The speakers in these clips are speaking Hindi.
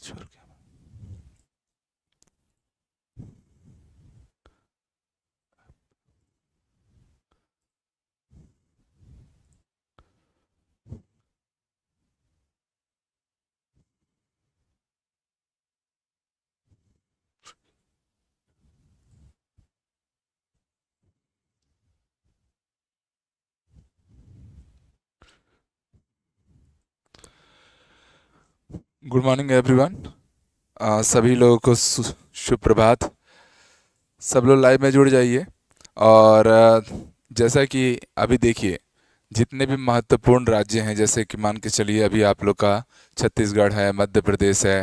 저렇게 गुड मॉर्निंग एवरीवन सभी लोगों को शुभ प्रभात सब लोग लाइव में जुड़ जाइए और जैसा कि अभी देखिए जितने भी महत्वपूर्ण राज्य हैं जैसे कि मान के चलिए अभी आप लोग का छत्तीसगढ़ है मध्य प्रदेश है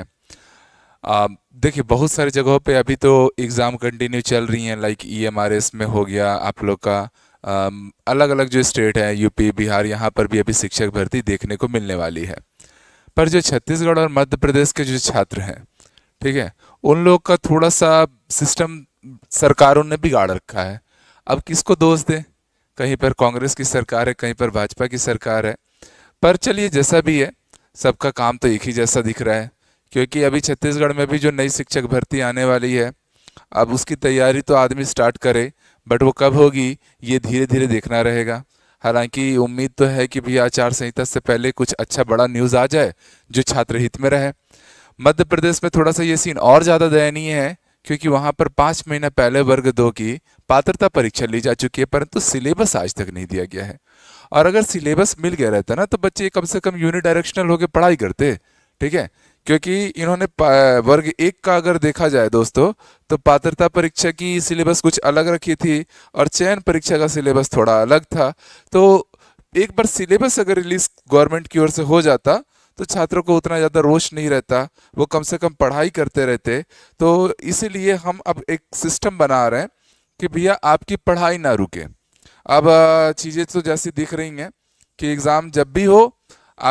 देखिए बहुत सारी जगहों पे अभी तो एग्ज़ाम कंटिन्यू चल रही हैं लाइक ईएमआरएस e में हो गया आप लोग का आ, अलग अलग जो स्टेट है यूपी बिहार यहाँ पर भी अभी शिक्षक भर्ती देखने को मिलने वाली है पर जो छत्तीसगढ़ और मध्य प्रदेश के जो छात्र हैं ठीक है उन लोग का थोड़ा सा सिस्टम सरकारों ने बिगाड़ रखा है अब किसको दोष दें कहीं पर कांग्रेस की सरकार है कहीं पर भाजपा की सरकार है पर चलिए जैसा भी है सबका काम तो एक ही जैसा दिख रहा है क्योंकि अभी छत्तीसगढ़ में भी जो नई शिक्षक भर्ती आने वाली है अब उसकी तैयारी तो आदमी स्टार्ट करे बट वो कब होगी ये धीरे धीरे देखना रहेगा हालांकि उम्मीद तो है कि भी आचार संहिता से पहले कुछ अच्छा बड़ा न्यूज़ आ जाए जो छात्र हित में रहे मध्य प्रदेश में थोड़ा सा ये सीन और ज़्यादा दयनीय है क्योंकि वहां पर पांच महीना पहले वर्ग दो की पात्रता परीक्षा ली जा चुकी है परंतु सिलेबस आज तक नहीं दिया गया है और अगर सिलेबस मिल गया रहता ना तो बच्चे कम से कम डायरेक्शनल होकर पढ़ाई करते ठीक है क्योंकि इन्होंने वर्ग एक का अगर देखा जाए दोस्तों तो पात्रता परीक्षा की सिलेबस कुछ अलग रखी थी और चयन परीक्षा का सिलेबस थोड़ा अलग था तो एक बार सिलेबस अगर रिलीज गवर्नमेंट की ओर से हो जाता तो छात्रों को उतना ज़्यादा रोश नहीं रहता वो कम से कम पढ़ाई करते रहते तो इसीलिए हम अब एक सिस्टम बना रहे हैं कि भैया आपकी पढ़ाई ना रुके अब चीज़ें तो जैसी दिख रही हैं कि एग्ज़ाम जब भी हो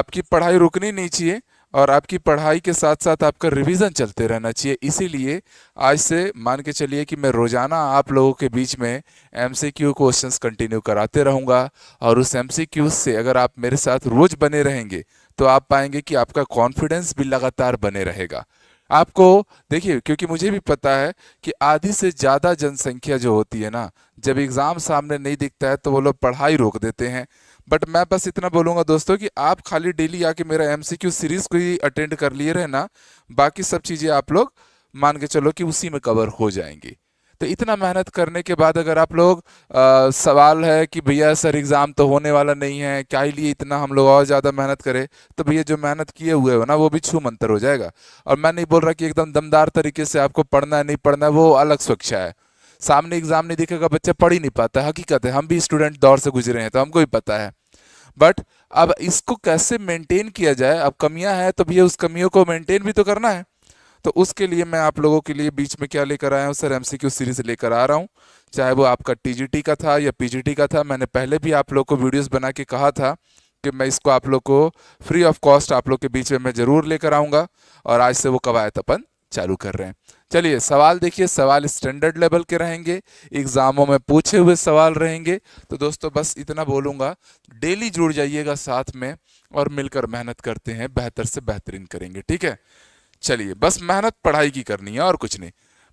आपकी पढ़ाई रुकनी नहीं चाहिए और आपकी पढ़ाई के साथ साथ आपका रिवीजन चलते रहना चाहिए इसीलिए आज से मान के चलिए कि मैं रोज़ाना आप लोगों के बीच में M C Q question continue कराते रहूँगा और उस एम सी क्यू से अगर आप मेरे साथ रोज़ बने रहेंगे तो आप पाएंगे कि आपका कॉन्फिडेंस भी लगातार बने रहेगा आपको देखिए क्योंकि मुझे भी पता है कि आधी से ज़्यादा जनसंख्या जो होती है ना जब एग्ज़ाम सामने नहीं दिखता है तो वो लोग पढ़ाई रोक देते हैं बट मैं बस इतना बोलूँगा दोस्तों कि आप खाली डेली आके मेरा एम सीरीज़ को ही अटेंड कर लिए रहना बाकी सब चीज़ें आप लोग मान के चलो कि उसी में कवर हो जाएंगी तो इतना मेहनत करने के बाद अगर आप लोग आ, सवाल है कि भैया सर एग्ज़ाम तो होने वाला नहीं है क्या ही लिए इतना हम लोग और ज़्यादा मेहनत करें तो भैया जो मेहनत किए हुए हो ना वो भी छू मंतर हो जाएगा और मैं नहीं बोल रहा कि एकदम दमदार तरीके से आपको पढ़ना है नहीं पढ़ना है वो अलग स्वेच्छा है सामने एग्जाम नहीं देखेगा बच्चा पढ़ ही नहीं पाता हकीकत है हम भी स्टूडेंट दौर से गुजरे हैं तो हमको भी पता है बट अब इसको कैसे मेंटेन किया जाए अब कमियां हैं तो भैया उस कमियों को मेंटेन भी तो करना है तो उसके लिए मैं आप लोगों के लिए बीच में क्या लेकर आया हूँ सर एम सीरीज लेकर आ रहा हूँ चाहे वो आपका टी का था या पी का था मैंने पहले भी आप लोग को वीडियोज़ बना के कहा था कि मैं इसको आप लोग को फ्री ऑफ कॉस्ट आप लोग के बीच में मैं ज़रूर लेकर आऊँगा और आज से वो कवायद अपन चालू कर रहे हैं चलिए सवाल देखिए सवाल स्टैंडर्ड लेवल के रहेंगे एग्ज़ामों में पूछे हुए सवाल रहेंगे तो दोस्तों बस इतना बोलूँगा डेली जुड़ जाइएगा साथ में और मिलकर मेहनत करते हैं बेहतर से बेहतरीन करेंगे ठीक है चलिए बस मेहनत पढ़ाई की करनी है और कुछ नहीं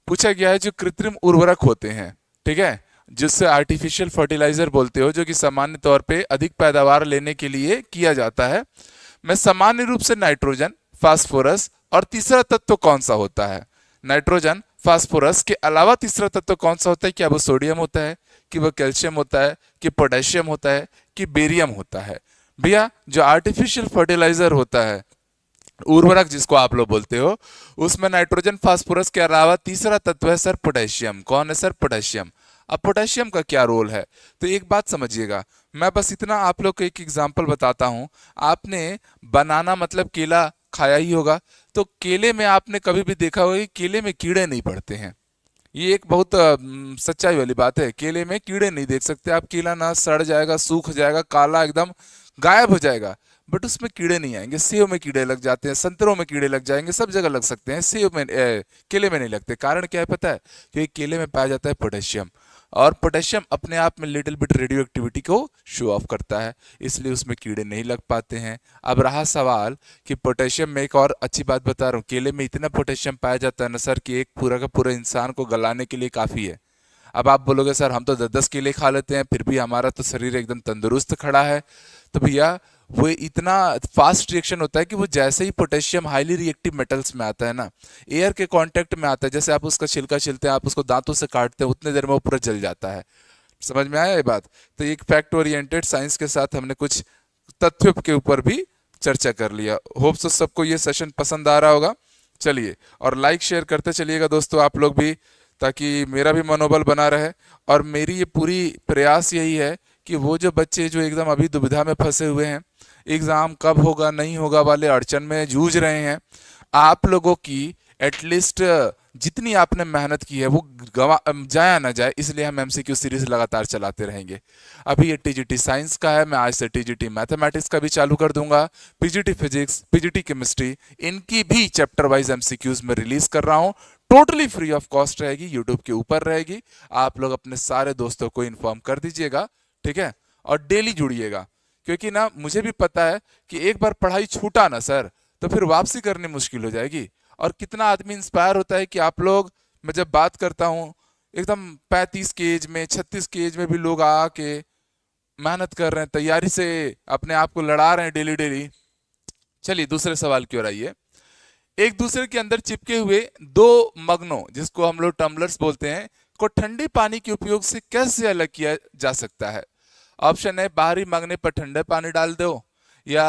पूछा गया है जो कृत्रिम उर्वरक होते हैं ठीक है जिससे आर्टिफिशियल फर्टिलाइजर बोलते हो जो कि सामान्य तौर पे अधिक पैदावार लेने के लिए किया जाता है मैं सामान्य रूप से नाइट्रोजन फास्फोरस और तीसरा तत्व कौन सा होता है नाइट्रोजन फास्फोरस के अलावा तीसरा तत्व कौन सा होता है क्या वो सोडियम होता है कि वो कैल्शियम होता है कि पोटेशियम होता है कि बेरियम होता है भैया जो आर्टिफिशियल फर्टिलाइजर होता है उर्वरक जिसको आप लोग बोलते हो उसमें नाइट्रोजन फास्फोरस के अलावा तीसरा तत्व है सर पोटेशियम कौन है सर पोटेशियम अब पोटेशियम का क्या रोल है तो एक बात समझिएगा मैं बस इतना आप लोग को एक एग्जाम्पल बताता हूँ आपने बनाना मतलब केला खाया ही होगा तो केले में आपने कभी भी देखा होगा कि केले में कीड़े नहीं पड़ते हैं ये एक बहुत सच्चाई वाली बात है केले में कीड़े नहीं देख सकते आप केला ना सड़ जाएगा सूख जाएगा काला एकदम गायब हो जाएगा बट उसमें कीड़े नहीं आएंगे सेब में कीड़े लग जाते हैं संतरों में कीड़े लग जाएंगे सब जगह लग सकते हैं सेब में ए, केले में नहीं लगते कारण क्या है पता है क्योंकि केले में पाया जाता है पोटेशियम और पोटेशियम अपने आप में लिटिल बिट रेडियो एक्टिविटी को शो ऑफ करता है इसलिए उसमें कीड़े नहीं लग पाते हैं अब रहा सवाल कि पोटेशियम में एक और अच्छी बात बता रहा हूँ केले में इतना पोटेशियम पाया जाता है ना सर कि एक पूरा का पूरा इंसान को गलाने के लिए काफ़ी है अब आप बोलोगे सर हम तो दस दस केले खा लेते हैं फिर भी हमारा तो शरीर एकदम तंदुरुस्त खड़ा है तो भैया वो इतना फास्ट रिएक्शन होता है कि वो जैसे ही पोटेशियम हाईली रिएक्टिव मेटल्स में आता है ना एयर के कांटेक्ट में आता है जैसे आप उसका छिलका छिलते हैं आप उसको दांतों से काटते हैं उतने देर में वो पूरा जल जाता है समझ में आया ये बात तो एक फैक्ट ओरिएंटेड साइंस के साथ हमने कुछ तथ्य के ऊपर भी चर्चा कर लिया होप सो सबको ये सेशन पसंद आ रहा होगा चलिए और लाइक शेयर करते चलिएगा दोस्तों आप लोग भी ताकि मेरा भी मनोबल बना रहे और मेरी ये पूरी प्रयास यही है कि वो जो बच्चे जो एकदम अभी दुविधा में फंसे हुए हैं एग्ज़ाम कब होगा नहीं होगा वाले अड़चन में जूझ रहे हैं आप लोगों की एटलीस्ट जितनी आपने मेहनत की है वो गवा जाया ना जाए इसलिए हम एमसीक्यू सीरीज लगातार चलाते रहेंगे अभी ये टी साइंस का है मैं आज से टी मैथमेटिक्स का भी चालू कर दूंगा पीजीटी फिजिक्स पीजीटी केमिस्ट्री इनकी भी चैप्टर वाइज एमसीक्यूज में रिलीज कर रहा हूँ टोटली फ्री ऑफ कॉस्ट रहेगी यूट्यूब के ऊपर रहेगी आप लोग अपने सारे दोस्तों को इन्फॉर्म कर दीजिएगा ठीक है और डेली जुड़िएगा क्योंकि ना मुझे भी पता है कि एक बार पढ़ाई छूटा ना सर तो फिर वापसी करनी मुश्किल हो जाएगी और कितना आदमी इंस्पायर होता है कि आप लोग मैं जब बात करता हूँ एकदम 35 के एज में 36 के एज में भी लोग आके मेहनत कर रहे हैं तैयारी से अपने आप को लड़ा रहे हैं डेली डेली चलिए दूसरे सवाल की ओर आइए एक दूसरे के अंदर चिपके हुए दो मग्नों जिसको हम लोग टम्बलर्स बोलते हैं को ठंडे पानी के उपयोग से कैसे अलग किया जा सकता है ऑप्शन है बाहरी मांगने पर ठंडा पानी डाल दो या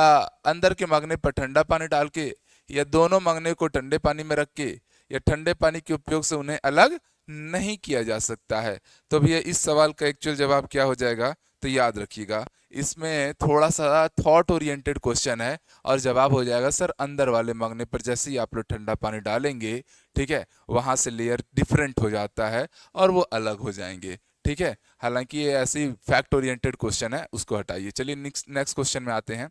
अंदर के मांगने पर ठंडा पानी डाल के या दोनों मांगने को ठंडे पानी में रख के या ठंडे पानी के उपयोग से उन्हें अलग नहीं किया जा सकता है तो भैया इस सवाल का एक्चुअल जवाब क्या हो जाएगा तो याद रखिएगा इसमें थोड़ा सा थॉट ओरिएंटेड क्वेश्चन है और जवाब हो जाएगा सर अंदर वाले मांगने पर जैसे ही आप लोग ठंडा पानी डालेंगे ठीक है वहाँ से लेयर डिफरेंट हो जाता है और वो अलग हो जाएंगे ठीक है हालांकि ये ऐसी फैक्ट ओरिएंटेड क्वेश्चन है उसको हटाइए चलिए नेक्स्ट नेक्स्ट क्वेश्चन में आते हैं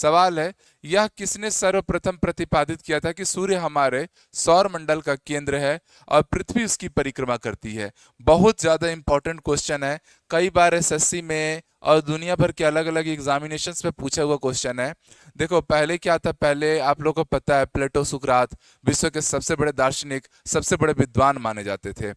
सवाल है यह किसने सर्वप्रथम प्रतिपादित किया था कि सूर्य हमारे सौर मंडल का केंद्र है और पृथ्वी उसकी परिक्रमा करती है बहुत ज़्यादा इंपॉर्टेंट क्वेश्चन है कई बार एस में और दुनिया भर के अलग अलग एग्जामिनेशन में पूछा हुआ क्वेश्चन है देखो पहले क्या था पहले आप लोग को पता है प्लेटो सुकरात विश्व के सबसे बड़े दार्शनिक सबसे बड़े विद्वान माने जाते थे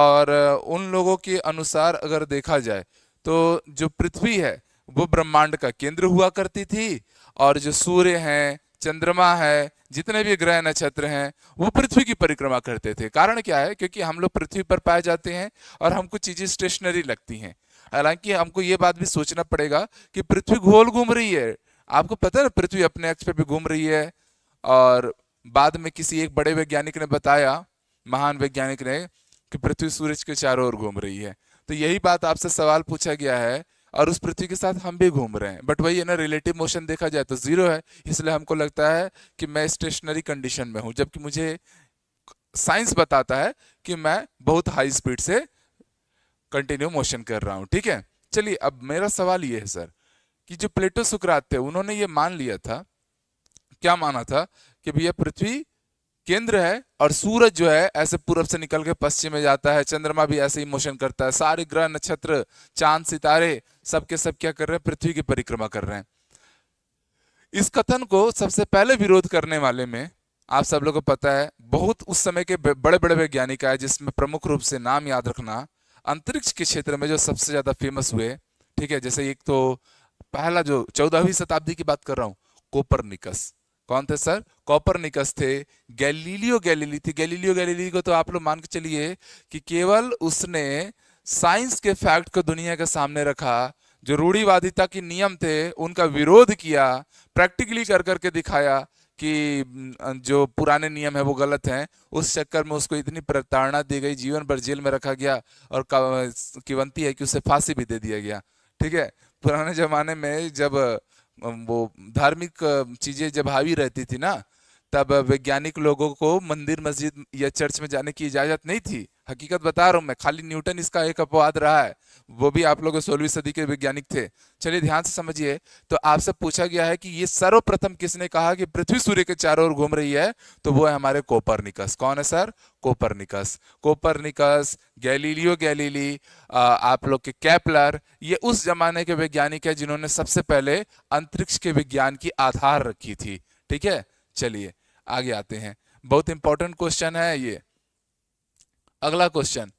और उन लोगों के अनुसार अगर देखा जाए तो जो पृथ्वी है वो ब्रह्मांड का केंद्र हुआ करती थी और जो सूर्य है चंद्रमा है जितने भी ग्रह नक्षत्र हैं वो पृथ्वी की परिक्रमा करते थे कारण क्या है क्योंकि हम लोग पृथ्वी पर पाए जाते हैं और हमको चीजें स्टेशनरी लगती हैं हालांकि हमको ये बात भी सोचना पड़ेगा कि पृथ्वी घोल घूम रही है आपको पता है ना पृथ्वी अपने अक्ष पे भी घूम रही है और बाद में किसी एक बड़े वैज्ञानिक ने बताया महान वैज्ञानिक ने कि पृथ्वी सूरज के चारों ओर घूम रही है तो यही बात आपसे सवाल पूछा गया है और उस पृथ्वी के साथ हम भी घूम रहे हैं बट वही है ना रिलेटिव मोशन देखा जाए तो ज़ीरो है इसलिए हमको लगता है कि मैं स्टेशनरी कंडीशन में हूँ जबकि मुझे साइंस बताता है कि मैं बहुत हाई स्पीड से कंटिन्यू मोशन कर रहा हूँ ठीक है चलिए अब मेरा सवाल ये है सर कि जो प्लेटो सुकरात थे उन्होंने ये मान लिया था क्या माना था कि भैया पृथ्वी केंद्र है और सूरज जो है ऐसे पूर्व से निकल के पश्चिम में जाता है चंद्रमा भी ऐसे ही मोशन करता है सारे ग्रह नक्षत्र चांद सितारे सबके सब क्या कर रहे हैं पृथ्वी की परिक्रमा कर रहे हैं इस कथन को सबसे पहले विरोध करने वाले में आप सब लोगों को पता है बहुत उस समय के बड़े बड़े वैज्ञानिक आए जिसमें प्रमुख रूप से नाम याद रखना अंतरिक्ष के क्षेत्र में जो सबसे ज्यादा फेमस हुए ठीक है जैसे एक तो पहला जो चौदहवीं शताब्दी की बात कर रहा हूँ कोपरनिकस कौन थे सर कॉपरनिकस थे गैलीलियो गैलीली थे गैलीलियो गैलीली को तो आप लोग मान के चलिए कि केवल उसने साइंस के फैक्ट को दुनिया के सामने रखा जो रूढ़ीवादिता के नियम थे उनका विरोध किया प्रैक्टिकली कर करके दिखाया कि अं, जो पुराने नियम है वो गलत हैं उस चक्कर में उसको इतनी प्रताड़ना दी गई जीवन भर जेल में रखा गया और किवंती है कि उसे फांसी भी दे दिया गया ठीक है पुराने जमाने में जब वो धार्मिक चीज़ें जब हावी रहती थी ना तब वैज्ञानिक लोगों को मंदिर मस्जिद या चर्च में जाने की इजाज़त नहीं थी हकीकत बता रहा हूं मैं खाली न्यूटन इसका एक अपवाद रहा है वो भी आप लोग सोलहवीं सदी के वैज्ञानिक थे चलिए ध्यान से समझिए तो आपसे पूछा गया है कि ये सर्वप्रथम किसने कहा कि पृथ्वी सूर्य के चारों ओर घूम रही है तो वो है हमारे कोपरनिकस कौन है sir Copernicus Copernicus Galileo Galilei आप लोग के कैपलर ये उस जमाने के वैज्ञानिक है जिन्होंने सबसे पहले अंतरिक्ष के विज्ञान की आधार रखी थी ठीक है चलिए आगे आते हैं बहुत इंपॉर्टेंट क्वेश्चन है ये अगला क्वेश्चन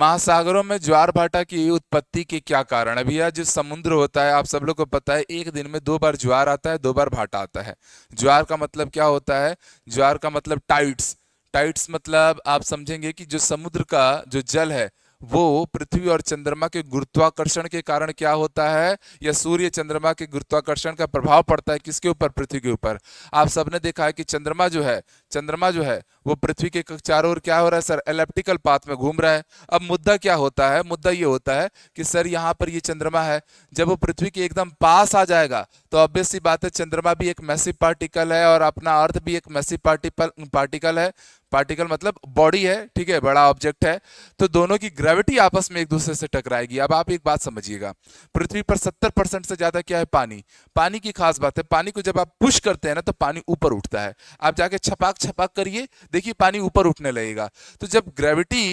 महासागरों में ज्वार भाटा की उत्पत्ति के क्या कारण है भैया जो समुद्र होता है आप सब लोग को पता है एक दिन में दो बार ज्वार आता है दो बार भाटा आता है ज्वार का मतलब क्या होता है ज्वार का मतलब टाइट्स टाइट्स मतलब आप समझेंगे कि जो समुद्र का जो जल है वो पृथ्वी और चंद्रमा के गुरुत्वाकर्षण के कारण क्या होता है या सूर्य चंद्रमा के गुरुत्वाकर्षण का प्रभाव पड़ता है किसके ऊपर पृथ्वी के ऊपर आप सबने देखा है कि चंद्रमा जो है चंद्रमा जो है वो पृथ्वी के चारों ओर क्या हो रहा है सर एलेप्टिकल पाथ में घूम रहा है अब मुद्दा क्या होता है मुद्दा ये होता है कि सर यहाँ पर ये चंद्रमा है जब वो पृथ्वी के एकदम पास आ जाएगा तो ऑब्वियस बात है चंद्रमा भी एक मैसिव पार्टिकल है और अपना अर्थ भी एक मैसिव पार्टिकल पार्टिकल है पार्टिकल मतलब बॉडी है ठीक है बड़ा ऑब्जेक्ट है तो दोनों की ग्रेविटी आपस में एक दूसरे से टकराएगी अब आप एक बात समझिएगा पृथ्वी पर सत्तर परसेंट से ज्यादा क्या है पानी पानी की खास बात है पानी को जब आप पुश करते हैं ना तो पानी ऊपर उठता है आप जाके छपाक छपाक करिए देखिए पानी ऊपर उठने लगेगा तो जब ग्रेविटी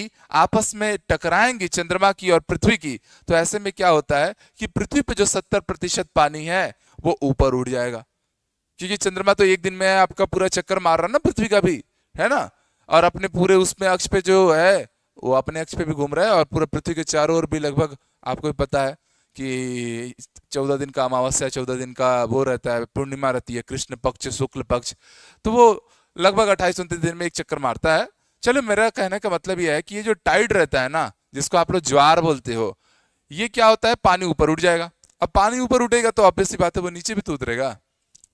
आपस में टकराएंगी चंद्रमा की और पृथ्वी की तो ऐसे में क्या होता है कि पृथ्वी पर जो सत्तर पानी है वो ऊपर उठ जाएगा क्योंकि चंद्रमा तो एक दिन में आपका पूरा चक्कर मार रहा है ना पृथ्वी का भी है ना और अपने पूरे उसमें अक्ष पे जो है वो अपने अक्ष पे भी घूम रहा है और पूरे पृथ्वी के चारों ओर भी लगभग आपको भी पता है कि चौदह दिन का अमावस्या चौदह दिन का वो रहता है पूर्णिमा रहती है कृष्ण पक्ष शुक्ल पक्ष तो वो लगभग अट्ठाईस उनतीस दिन में एक चक्कर मारता है चलो मेरा कहने का मतलब यह है कि ये जो टाइड रहता है ना जिसको आप लोग ज्वार बोलते हो ये क्या होता है पानी ऊपर उठ जाएगा अब पानी ऊपर उठेगा तो ऑब्वियसली बात है वो नीचे भी तो उतरेगा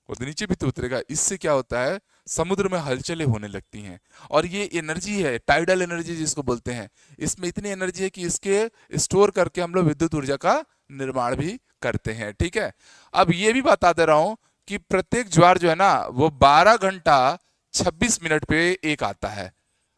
वो तो नीचे भी तो उतरेगा इससे क्या होता है समुद्र में हलचले होने लगती हैं और ये एनर्जी है टाइडल एनर्जी जिसको बोलते हैं इसमें इतनी एनर्जी है कि इसके स्टोर करके हम लोग विद्युत ऊर्जा का निर्माण भी करते हैं ठीक है अब ये भी बता दे रहा हूं कि प्रत्येक ज्वार जो है ना वो 12 घंटा 26 मिनट पे एक आता है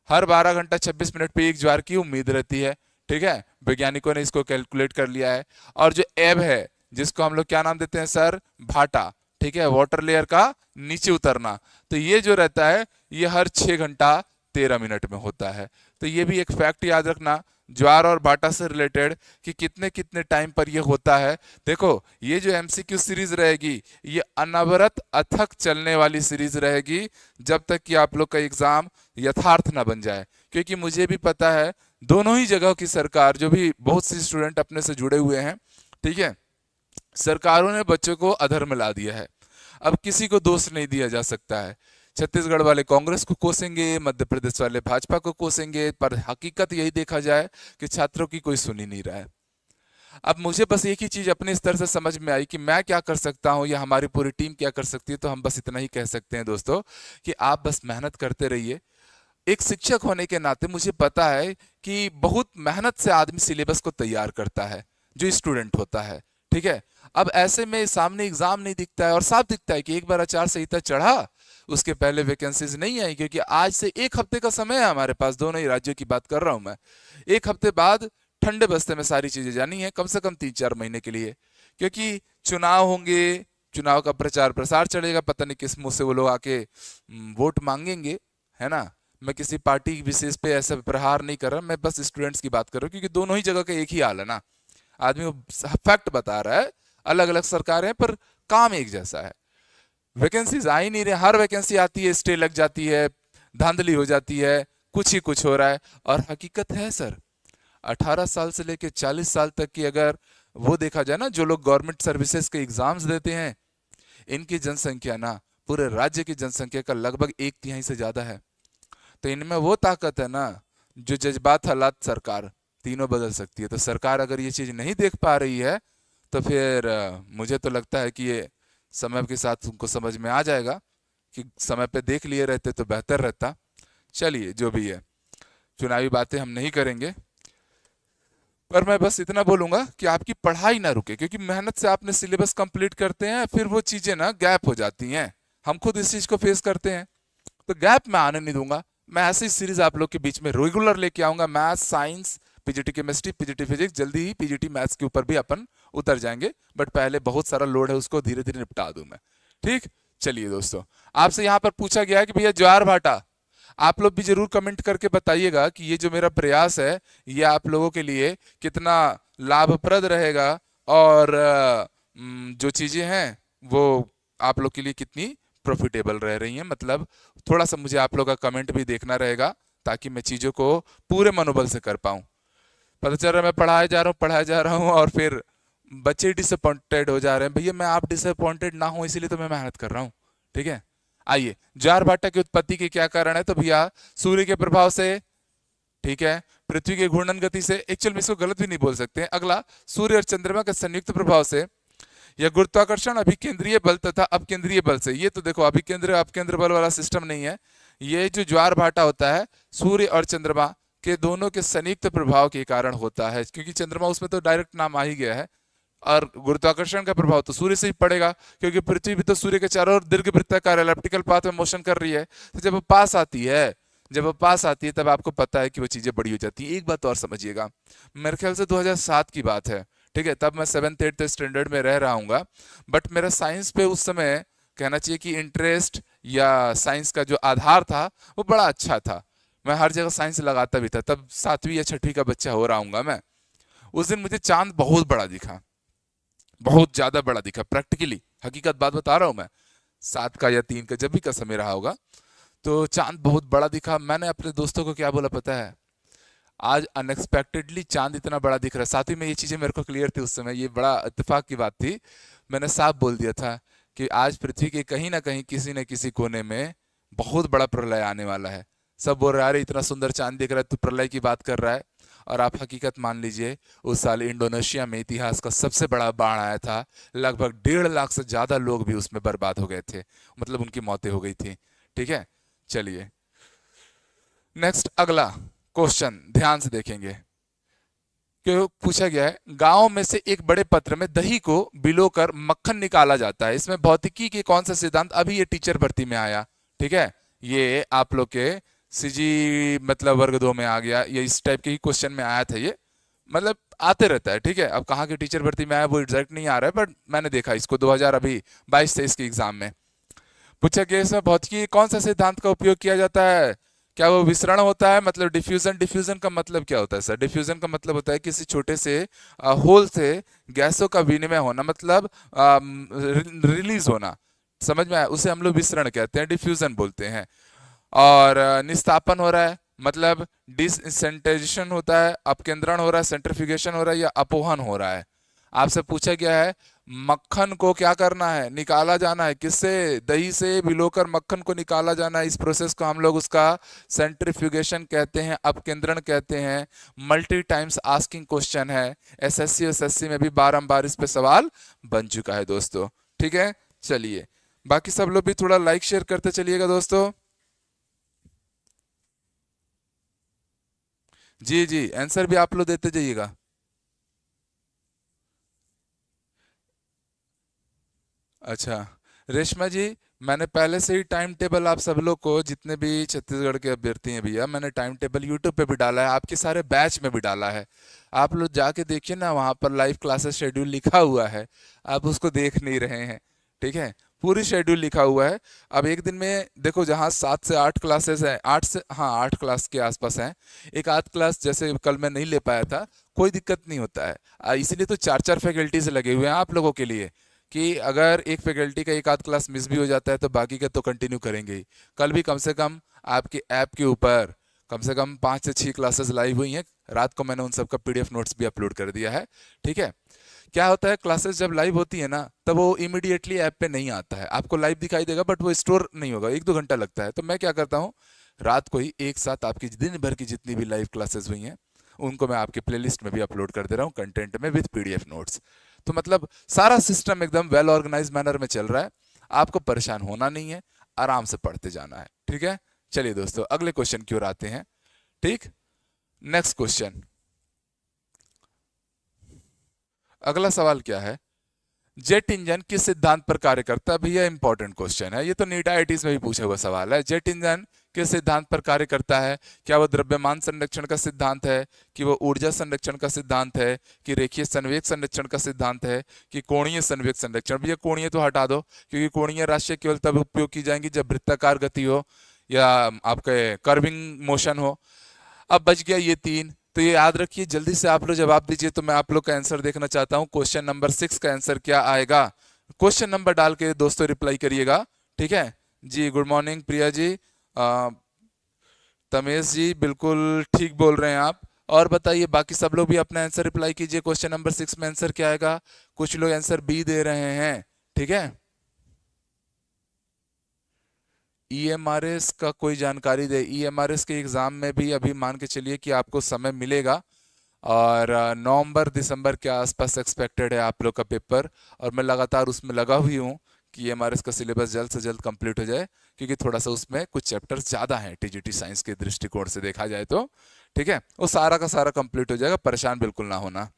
हर 12 घंटा 26 मिनट पे एक ज्वार की उम्मीद रहती है ठीक है वैज्ञानिकों ने इसको कैलकुलेट कर लिया है और जो एब है जिसको हम लोग क्या नाम देते हैं सर भाटा ठीक है वाटर लेयर का नीचे उतरना तो ये जो रहता है ये हर छः घंटा तेरह मिनट में होता है तो ये भी एक फैक्ट याद रखना ज्वार और बाटा से रिलेटेड कि कितने कितने टाइम पर यह होता है देखो ये जो एमसीक्यू सीरीज रहेगी ये अनवरत अथक चलने वाली सीरीज रहेगी जब तक कि आप लोग का एग्जाम यथार्थ ना बन जाए क्योंकि मुझे भी पता है दोनों ही जगह की सरकार जो भी बहुत से स्टूडेंट अपने से जुड़े हुए हैं ठीक है सरकारों ने बच्चों को अधर में ला दिया है अब किसी को दोष नहीं दिया जा सकता है छत्तीसगढ़ वाले कांग्रेस को कोसेंगे मध्य प्रदेश वाले भाजपा को कोसेंगे पर हकीकत यही देखा जाए कि छात्रों की कोई सुनी नहीं रहा है अब मुझे बस एक ही चीज़ अपने स्तर से समझ में आई कि मैं क्या कर सकता हूँ या हमारी पूरी टीम क्या कर सकती है तो हम बस इतना ही कह सकते हैं दोस्तों कि आप बस मेहनत करते रहिए एक शिक्षक होने के नाते मुझे पता है कि बहुत मेहनत से आदमी सिलेबस को तैयार करता है जो स्टूडेंट होता है ठीक है अब ऐसे में सामने एग्जाम नहीं दिखता है और साफ दिखता है कि एक बार आचार संहिता चढ़ा उसके पहले वैकेंसीज नहीं आई क्योंकि आज से एक हफ्ते का समय है हमारे पास दोनों ही राज्यों की बात कर रहा हूं मैं एक हफ्ते बाद ठंडे बस्ते में सारी चीजें जानी है कम से कम तीन चार महीने के लिए क्योंकि चुनाव होंगे चुनाव का प्रचार प्रसार चलेगा पता नहीं किस मुंह से वो लोग आके हम्म, वोट मांगेंगे है ना मैं किसी पार्टी विशेष पे ऐसा प्रहार नहीं कर रहा मैं बस स्टूडेंट्स की बात कर रहा हूँ क्योंकि दोनों ही जगह का एक ही हाल है ना आदमी को फैक्ट बता रहा है अलग अलग सरकारें पर काम एक जैसा है वैकेंसीज आ ही नहीं रहे हर वैकेंसी आती है स्टे लग जाती है धांधली हो जाती है कुछ ही कुछ हो रहा है और हकीकत है सर 18 साल से लेके 40 साल तक की अगर वो देखा जाए ना जो लोग गवर्नमेंट सर्विसेज के एग्जाम्स देते हैं इनकी जनसंख्या ना पूरे राज्य की जनसंख्या का लगभग एक तिहाई से ज़्यादा है तो इनमें वो ताकत है ना जो जज्बात हालात सरकार तीनों बदल सकती है तो सरकार अगर ये चीज़ नहीं देख पा रही है तो फिर मुझे तो लगता है कि ये समय के साथ उनको समझ में आ जाएगा कि समय पे देख लिए रहते तो बेहतर रहता चलिए जो भी है चुनावी बातें हम नहीं करेंगे पर मैं बस इतना बोलूंगा कि आपकी पढ़ाई ना रुके क्योंकि मेहनत से आपने सिलेबस कंप्लीट करते हैं फिर वो चीज़ें ना गैप हो जाती हैं हम खुद इस चीज़ को फेस करते हैं तो गैप मैं आने नहीं दूंगा मैं ऐसी सीरीज आप लोग के बीच में रेगुलर लेके आऊंगा math science PGT chemistry PGT physics जल्दी ही पीजीटी मैथ्स के ऊपर भी अपन उतर जाएंगे बट पहले बहुत सारा लोड है उसको धीरे धीरे निपटा दू मैं ठीक चलिए दोस्तों आपसे यहाँ पर पूछा गया है कि भैया ज्वार भाटा आप लोग भी जरूर कमेंट करके बताइएगा कि ये जो मेरा प्रयास है ये आप लोगों के लिए कितना लाभप्रद रहेगा और जो चीज़ें हैं वो आप लोग के लिए कितनी प्रॉफिटेबल रह रही हैं मतलब थोड़ा सा मुझे आप लोगों का कमेंट भी देखना रहेगा ताकि मैं चीज़ों को पूरे मनोबल से कर पाऊं पता चल रहा है मैं पढ़ाया जा रहा हूँ पढ़ाया जा रहा हूँ और फिर बच्चे डिसअपॉइंटेड हो जा रहे हैं भैया मैं आप डिसअपॉइंटेड ना हूँ इसीलिए तो मैं मेहनत कर रहा हूँ ठीक है आइए ज्वार भाटा की उत्पत्ति के क्या कारण है तो भैया सूर्य के प्रभाव से ठीक है पृथ्वी के घूर्णन गति से एक्चुअल में इसको गलत भी नहीं बोल सकते अगला सूर्य और चंद्रमा के संयुक्त प्रभाव से या गुरुत्वाकर्षण अभिकेंद्रीय बल तथा अपकेंद्रीय बल से ये तो देखो अभिकेंद्र अपकेंद्र बल वाला सिस्टम नहीं है ये जो ज्वार भाटा होता है सूर्य और चंद्रमा के दोनों के संयुक्त प्रभाव के कारण होता है क्योंकि चंद्रमा उसमें तो डायरेक्ट नाम आ ही गया है और गुरुत्वाकर्षण का प्रभाव तो सूर्य से ही पड़ेगा क्योंकि पृथ्वी भी तो सूर्य के चारों ओर दीर्घ वृत्ताकार इलेप्टिकल पाथ में मोशन कर रही है तो जब वो पास आती है जब वो पास आती है तब आपको पता है कि वो चीज़ें बड़ी हो जाती है एक बात और समझिएगा मेरे ख्याल से 2007 की बात है ठीक है तब मैं सेवन्थ एट्थ स्टैंडर्ड में रह रहा हूँ बट मेरा साइंस पे उस समय कहना चाहिए कि इंटरेस्ट या साइंस का जो आधार था वो बड़ा अच्छा था मैं हर जगह साइंस लगाता भी था तब सातवीं या छठवीं का बच्चा हो रहा हूँ मैं उस दिन मुझे चांद बहुत बड़ा दिखा बहुत ज्यादा बड़ा दिखा प्रैक्टिकली हकीकत बात बता रहा हूँ मैं सात का या तीन का जब भी का समय रहा होगा तो चांद बहुत बड़ा दिखा मैंने अपने दोस्तों को क्या बोला पता है आज अनएक्सपेक्टेडली चांद इतना बड़ा दिख रहा है साथ ही में ये चीज़ें मेरे को क्लियर थी उस समय ये बड़ा इतफाक की बात थी मैंने साफ बोल दिया था कि आज पृथ्वी के कहीं ना कहीं किसी न किसी कोने में बहुत बड़ा प्रलय आने वाला है सब बोल रहे अरे इतना सुंदर चांद दिख रहा है तू प्रलय की बात कर रहा है और आप हकीकत मान लीजिए उस साल इंडोनेशिया में इतिहास का सबसे बड़ा बाढ़ आया था लगभग डेढ़ लाख से ज़्यादा लोग भी उसमें बर्बाद हो गए थे मतलब उनकी मौतें हो गई थी ठीक है चलिए नेक्स्ट अगला क्वेश्चन ध्यान से देखेंगे क्यों पूछा गया है गांव में से एक बड़े पत्र में दही को बिलो कर मक्खन निकाला जाता है इसमें भौतिकी के कौन सा सिद्धांत अभी ये टीचर भर्ती में आया ठीक है ये आप लोग के सीजी मतलब वर्ग दो में आ गया ये इस टाइप के ही क्वेश्चन में आया था ये मतलब आते रहता है ठीक है अब कहाँ के टीचर भर्ती में आया वो एग्जैक्ट नहीं आ रहा है बट मैंने देखा इसको 2000 अभी बाईस तेईस के एग्जाम में पूछा गया इसमें भौतिकी कौन सा सिद्धांत का उपयोग किया जाता है क्या वो विसरण होता है मतलब डिफ्यूजन डिफ्यूजन का मतलब क्या होता है सर डिफ्यूजन का मतलब होता है किसी छोटे से होल से गैसों का विनिमय होना मतलब आ, रिलीज होना समझ में आया उसे हम लोग विसरण कहते हैं डिफ्यूजन बोलते हैं और निस्तापन हो रहा है मतलब डिसइंसेंटाइजेशन होता है अपकेंद्रण हो रहा है सेंट्रिफिकेशन हो रहा है या अपोहन हो रहा है आपसे पूछा गया है मक्खन को क्या करना है निकाला जाना है किससे दही से बिलोकर मक्खन को निकाला जाना है इस प्रोसेस को हम लोग उसका सेंट्रीफ्यूगेशन कहते हैं अपकेंद्रण कहते हैं मल्टी टाइम्स आस्किंग क्वेश्चन है एसएससी एसएससी में भी बारम्बार इस पे सवाल बन चुका है दोस्तों ठीक है चलिए बाकी सब लोग भी थोड़ा लाइक शेयर करते चलिएगा दोस्तों जी जी आंसर भी आप लोग देते जाइएगा अच्छा रेशमा जी मैंने पहले से ही टाइम टेबल आप सब लोग को जितने भी छत्तीसगढ़ के अभ्यर्थी हैं भैया मैंने टाइम टेबल यूट्यूब पे भी डाला है आपके सारे बैच में भी डाला है आप लोग जाके देखिए ना वहाँ पर लाइव क्लासेस शेड्यूल लिखा हुआ है आप उसको देख नहीं रहे हैं ठीक है पूरी शेड्यूल लिखा हुआ है अब एक दिन में देखो जहाँ सात से आठ क्लासेस हैं आठ से हाँ आठ क्लास के आसपास हैं एक आध क्लास जैसे कल मैं नहीं ले पाया था कोई दिक्कत नहीं होता है इसीलिए तो चार चार फैकल्टीज लगे हुए हैं आप लोगों के लिए कि अगर एक फैकल्टी का एक आध क्लास मिस भी हो जाता है तो बाकी का तो कंटिन्यू करेंगे ही कल भी कम से कम आपके ऐप के ऊपर कम से कम पाँच से छः क्लासेस लाइव हुई हैं रात को मैंने उन सबका एफ नोट्स भी अपलोड कर दिया है ठीक है क्या होता है क्लासेस जब लाइव होती है ना तब वो इमिडिएटली ऐप पे नहीं आता है आपको लाइव दिखाई देगा बट वो स्टोर नहीं होगा एक दो घंटा लगता है तो मैं क्या करता हूँ रात को ही एक साथ आपकी दिन भर की जितनी भी लाइव क्लासेस हुई हैं उनको मैं आपके प्लेलिस्ट में भी अपलोड कर दे रहा हूँ कंटेंट में विथ पीडीएफ नोट्स तो मतलब सारा सिस्टम एकदम वेल ऑर्गेनाइज मैनर में चल रहा है आपको परेशान होना नहीं है आराम से पढ़ते जाना है ठीक है चलिए दोस्तों अगले क्वेश्चन की ओर आते हैं ठीक नेक्स्ट क्वेश्चन अगला सवाल क्या है जेट इंजन किस सिद्धांत पर कार्य करता है भैया इंपॉर्टेंट क्वेश्चन है ये तो नीट आई में भी पूछा हुआ सवाल है जेट इंजन किस सिद्धांत पर कार्य करता है क्या वह द्रव्यमान संरक्षण का सिद्धांत है कि वह ऊर्जा संरक्षण का सिद्धांत है कि रेखीय संवेग संरक्षण का सिद्धांत है कि कोणीय संवेग संरक्षण भैया कोणीय तो हटा दो क्योंकि कोणीय राशि केवल तब उपयोग की जाएंगी जब वृत्ताकार गति हो या आपके कर्विंग मोशन हो अब बच गया ये तीन तो ये याद रखिए जल्दी से आप लोग जवाब दीजिए तो मैं आप लोग का आंसर देखना चाहता हूँ क्वेश्चन नंबर सिक्स का आंसर क्या आएगा क्वेश्चन नंबर डाल के दोस्तों रिप्लाई करिएगा ठीक है जी गुड मॉर्निंग प्रिया जी तमेश जी बिल्कुल ठीक बोल रहे हैं आप और बताइए बाकी सब लोग भी अपना आंसर रिप्लाई कीजिए क्वेश्चन नंबर सिक्स में आंसर क्या आएगा कुछ लोग आंसर बी दे रहे हैं ठीक है ईएमआरएस e का कोई जानकारी दे ईएमआरएस e के एग्ज़ाम में भी अभी मान के चलिए कि आपको समय मिलेगा और नवंबर दिसंबर के आसपास एक्सपेक्टेड है आप लोग का पेपर और मैं लगातार उसमें लगा हुई हूँ कि एम e आर का सिलेबस जल्द से जल्द कंप्लीट हो जाए क्योंकि थोड़ा सा उसमें कुछ चैप्टर ज़्यादा हैं टी साइंस के दृष्टिकोण से देखा जाए तो ठीक है वो सारा का सारा कम्प्लीट हो जाएगा परेशान बिल्कुल ना होना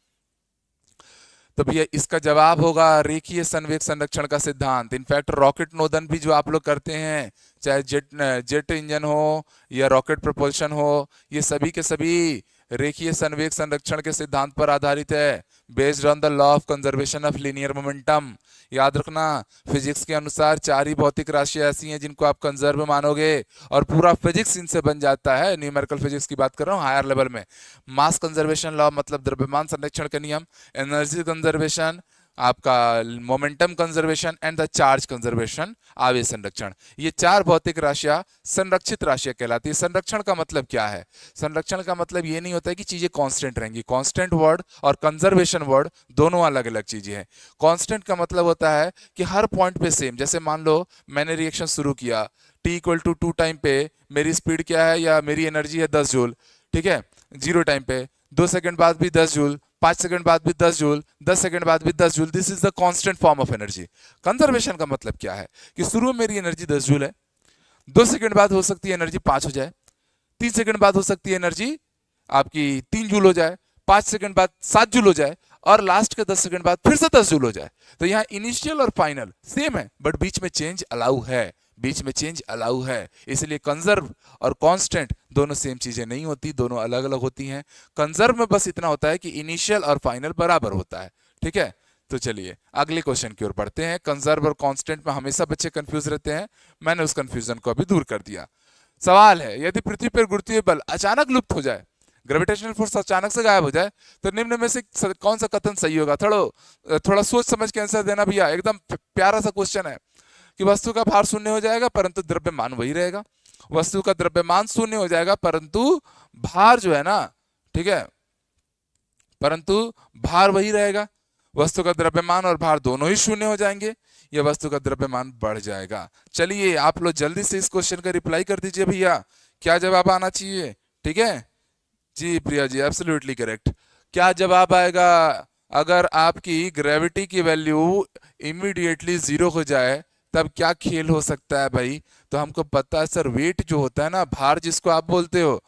तो भैया इसका जवाब होगा रेखीय संवेग संरक्षण का सिद्धांत इनफैक्ट रॉकेट नोदन भी जो आप लोग करते हैं चाहे जेट जेट इंजन हो या रॉकेट प्रपोल्शन हो ये सभी के सभी रेखीय संवेग संरक्षण के सिद्धांत पर आधारित है based on the law of conservation of linear momentum याद रखना फिजिक्स के अनुसार चार ही भौतिक राशियां ऐसी हैं जिनको आप कंजर्व मानोगे और पूरा फिजिक्स इनसे बन जाता है न्यूमेरिकल फिजिक्स की बात कर रहा हूँ हायर लेवल में मास कंजर्वेशन लॉ मतलब द्रव्यमान संरक्षण के नियम एनर्जी कंजर्वेशन आपका momentum conservation and the charge conservation आवेश संरक्षण ये चार भौतिक राशियां संरक्षित राशियां कहलाती है संरक्षण का मतलब क्या है संरक्षण का मतलब ये नहीं होता है कि चीजें कांस्टेंट रहेंगी कांस्टेंट वर्ड और कंजर्वेशन वर्ड दोनों अलग अलग चीजें हैं कांस्टेंट का मतलब होता है कि हर पॉइंट पे सेम जैसे मान लो मैंने रिएक्शन शुरू किया T equal to two time पे मेरी स्पीड क्या है या मेरी एनर्जी है दस जूल ठीक है जीरो टाइम पे दो सेकेंड बाद भी दस जूल पांच सेकंड बाद भी दस जूल दस सेकंड बाद भी दस joule this is the constant form of energy conservation का मतलब क्या है कि शुरू में मेरी एनर्जी दस जूल है दो सेकंड बाद हो सकती है एनर्जी पांच हो जाए तीन सेकंड बाद हो सकती है एनर्जी आपकी तीन जूल हो जाए पांच सेकंड बाद सात जूल हो जाए और लास्ट के दस सेकंड बाद फिर से दस जूल हो जाए तो यहाँ इनिशियल और फाइनल सेम है बट बीच में चेंज अलाउ है बीच में चेंज अलाउ है इसलिए कंजर्व और कांस्टेंट दोनों सेम चीज़ें नहीं होती दोनों अलग अलग होती हैं कंजर्व में बस इतना होता है कि इनिशियल और फाइनल बराबर होता है ठीक है तो चलिए अगले क्वेश्चन की ओर बढ़ते हैं कंजर्व और कॉन्स्टेंट में हमेशा बच्चे कन्फ्यूज रहते हैं मैंने उस कन्फ्यूजन को अभी दूर कर दिया सवाल है यदि पृथ्वी पर गुरुत्वीय बल अचानक लुप्त हो जाए ग्रेविटेशनल फोर्स अचानक से गायब हो जाए तो निम्न में से कौन सा कथन सही होगा थोड़ा थोड़ा सोच समझ के आंसर देना भैया एकदम प्यारा सा क्वेश्चन है कि वस्तु का भार शून्य हो जाएगा परंतु द्रव्यमान वही रहेगा वस्तु का द्रव्यमान शून्य हो जाएगा परंतु भार जो है ना ठीक है परंतु भार वही रहेगा वस्तु का द्रव्यमान और भार दोनों ही शून्य हो जाएंगे यह वस्तु का द्रव्यमान बढ़ जाएगा चलिए आप लोग जल्दी से इस क्वेश्चन का रिप्लाई कर दीजिए भैया क्या जवाब आना चाहिए ठीक है जी प्रिया जी एब्सोल्युटली करेक्ट क्या जवाब आएगा अगर आपकी ग्रेविटी की वैल्यू इमीडिएटली जीरो हो जाए तब क्या खेल हो सकता है भाई तो हमको पता है सर वेट जो होता है ना भार जिसको आप बोलते हो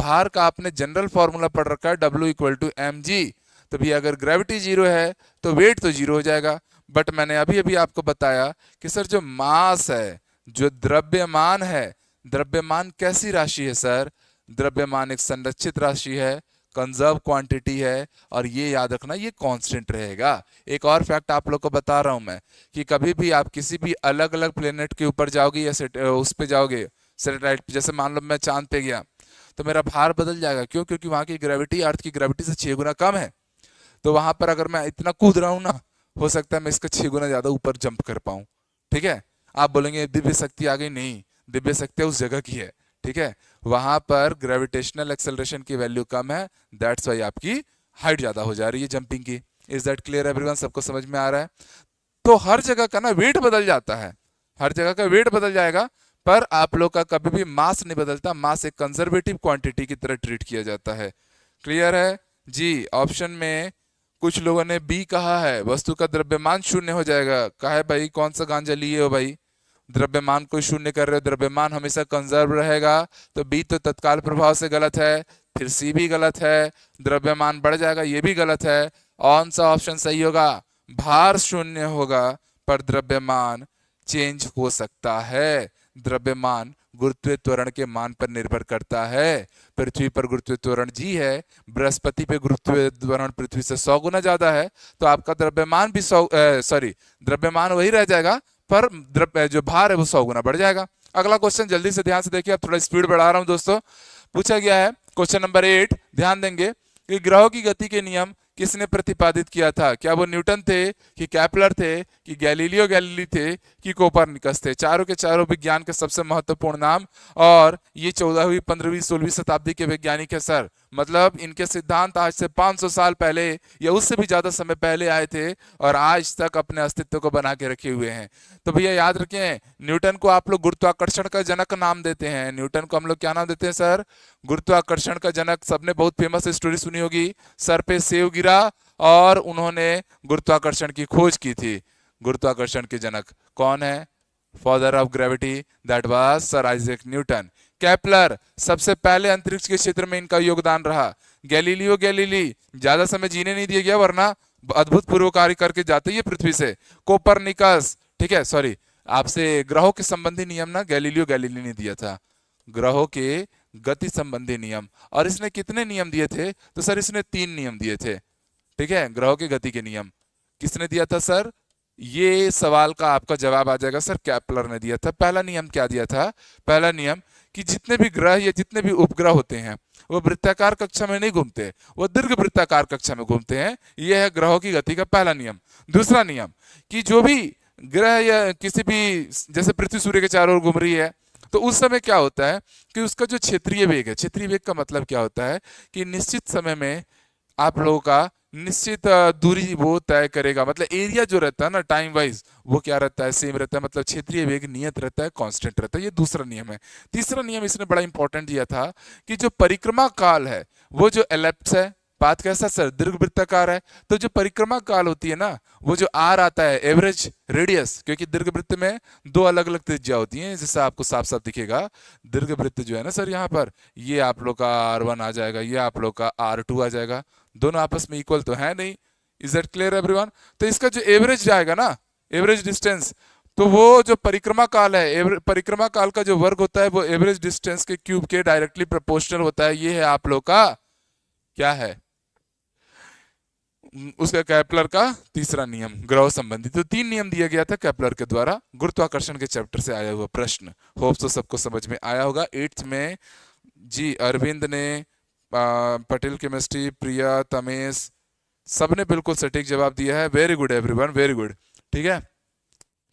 भार का आपने जनरल फॉर्मूला पढ़ रखा है W equal to M G तो भी अगर ग्रेविटी जीरो है तो वेट तो जीरो हो जाएगा बट मैंने अभी अभी आपको बताया कि सर जो मास है जो द्रव्यमान है द्रव्यमान कैसी राशि है सर द्रव्यमान एक संरक्षित राशि है कंजर्व क्वांटिटी है और ये याद रखना ये कांस्टेंट रहेगा एक और फैक्ट आप लोग को बता रहा हूँ मैं कि कभी भी आप किसी भी अलग अलग प्लेनेट के ऊपर जाओगे या उस पर जाओगे सेटेलाइट जैसे मान लो मैं चांद पे गया तो मेरा भार बदल जाएगा क्यों क्योंकि वहाँ की ग्रेविटी अर्थ की ग्रेविटी से छः गुना कम है तो वहाँ पर अगर मैं इतना कूद रहा हूँ ना हो सकता है मैं इसका छः गुना ज़्यादा ऊपर जंप कर पाऊँ ठीक है आप बोलेंगे दिव्य शक्ति आ गई नहीं दिव्य शक्ति उस जगह की है ठीक है वहां पर ग्रेविटेशनल एक्सेलरेशन की वैल्यू कम है दैट्स वाई आपकी हाइट ज्यादा हो जा रही है जंपिंग की इज दैट क्लियर एवरीवन सबको समझ में आ रहा है तो हर जगह का ना वेट बदल जाता है हर जगह का वेट बदल जाएगा पर आप लोग का कभी भी मास नहीं बदलता मास एक कंजर्वेटिव क्वांटिटी की तरह ट्रीट किया जाता है क्लियर है जी ऑप्शन में कुछ लोगों ने बी कहा है वस्तु का द्रव्यमान शून्य हो जाएगा कहा है भाई कौन सा गांजा लिए हो भाई द्रव्यमान को शून्य कर रहे हो द्रव्यमान हमेशा कंजर्व रहेगा तो बी तो तत्काल प्रभाव से गलत है फिर सी भी गलत है द्रव्यमान बढ़ जाएगा ये भी गलत है कौन सा ऑप्शन सही होगा भार शून्य होगा पर द्रव्यमान चेंज हो सकता है द्रव्यमान गुरुत्व त्वरण के मान पर निर्भर करता है पृथ्वी पर गुरुत्व त्वरण जी है बृहस्पति पे गुरुत्व त्वरण पृथ्वी से सौ गुना ज्यादा है तो आपका द्रव्यमान भी सौ सॉरी द्रव्यमान वही रह जाएगा पर जो भार है वो सौ गुना बढ़ जाएगा अगला क्वेश्चन जल्दी से ध्यान से देखिए अब थोड़ा स्पीड बढ़ा रहा हूँ दोस्तों पूछा गया है क्वेश्चन नंबर एट ध्यान देंगे कि ग्रहों की गति के नियम किसने प्रतिपादित किया था क्या वो न्यूटन थे कि कैपलर थे कि गैलीलियो गैलीली थे कि कोपरनिकस थे चारों के चारों विज्ञान के सबसे महत्वपूर्ण नाम और ये चौदहवीं पंद्रहवीं सोलहवीं शताब्दी के वैज्ञानिक है सर मतलब इनके सिद्धांत आज से 500 साल पहले या उससे भी ज़्यादा समय पहले आए थे और आज तक अपने अस्तित्व को बना के रखे हुए हैं तो भैया याद रखें न्यूटन को आप लोग गुरुत्वाकर्षण का जनक नाम देते हैं न्यूटन को हम लोग क्या नाम देते हैं सर गुरुत्वाकर्षण का जनक सबने बहुत फेमस स्टोरी सुनी होगी सर पे सेव गिरा और उन्होंने गुरुत्वाकर्षण की खोज की थी गुरुत्वाकर्षण के जनक कौन है father of gravity that was sir Isaac Newton Kepler सबसे पहले अंतरिक्ष के क्षेत्र में इनका योगदान रहा गैलीलियो गैलीली ज्यादा समय जीने नहीं दिया गया वरना अद्भुत पूर्व कार्य करके जाते ये पृथ्वी से कोपरनिकस ठीक है सॉरी आपसे ग्रहों के संबंधी नियम ना गैलीलियो गैलीली ने दिया था ग्रहों के गति संबंधी नियम और इसने कितने नियम दिए थे तो सर इसने तीन नियम दिए थे ठीक है ग्रहों के गति के नियम किसने दिया था सर ये सवाल का आपका जवाब आ जाएगा सर कैपलर ने दिया था पहला नियम क्या दिया था पहला नियम कि जितने भी ग्रह या जितने भी उपग्रह होते हैं वो वृत्ताकार कक्षा में नहीं घूमते वो दीर्घ वृत्ताकार कक्षा में घूमते हैं यह है ग्रहों की गति का पहला नियम दूसरा नियम कि जो भी ग्रह या किसी भी जैसे पृथ्वी सूर्य के चारों ओर घूम रही है तो उस समय क्या होता है कि उसका जो क्षेत्रीय वेग है क्षेत्रीय वेग का मतलब क्या होता है कि निश्चित समय में आप लोगों का निश्चित दूरी वो तय करेगा मतलब एरिया जो रहता है ना टाइम वाइज वो क्या रहता है सेम रहता है मतलब क्षेत्रीय वेग नियत रहता है कांस्टेंट रहता है ये दूसरा नियम है तीसरा नियम इसने बड़ा इंपॉर्टेंट दिया था कि जो परिक्रमा काल है वो जो एलेप्स है बात कैसा सर दीर्घ वृत्ताकार है तो जो परिक्रमा काल होती है ना वो जो आर आता है एवरेज रेडियस क्योंकि दीर्घ वृत्त में दो अलग अलग त्रिज्या होती हैं जिससे आपको साफ साफ दिखेगा दीर्घ वृत्त जो है ना सर यहाँ पर ये आप लोग का आर वन आ जाएगा ये आप लोग का आर टू आ जाएगा दोनों आपस में इक्वल तो है नहीं इज दैट क्लियर एवरीवन तो इसका जो एवरेज जाएगा ना एवरेज डिस्टेंस तो वो जो परिक्रमा काल है परिक्रमा काल का जो वर्ग होता है वो एवरेज डिस्टेंस के क्यूब के डायरेक्टली प्रोपोर्शनल होता है ये है आप लोग का क्या है उसका कैप्लर का तीसरा नियम ग्रह संबंधी तो तीन नियम दिया गया था कैप्लर के द्वारा गुरुत्वाकर्षण के चैप्टर से आया हुआ प्रश्न होप्स तो सबको समझ में आया होगा एट्थ में जी अरविंद ने पटेल केमिस्ट्री प्रिया तमेश सबने बिल्कुल सटीक जवाब दिया है very good everyone very good ठीक है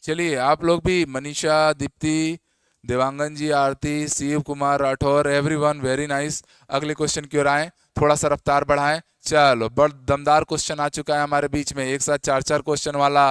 चलिए आप लोग भी Manisha Deepti Dewangan ji Aarti Shiv Kumar Rathore everyone very nice अगले क्वेश्चन की ओर आए थोड़ा सा रफ्तार बढ़ाएं चलो बड़ दमदार क्वेश्चन आ चुका है हमारे बीच में एक साथ चार चार क्वेश्चन वाला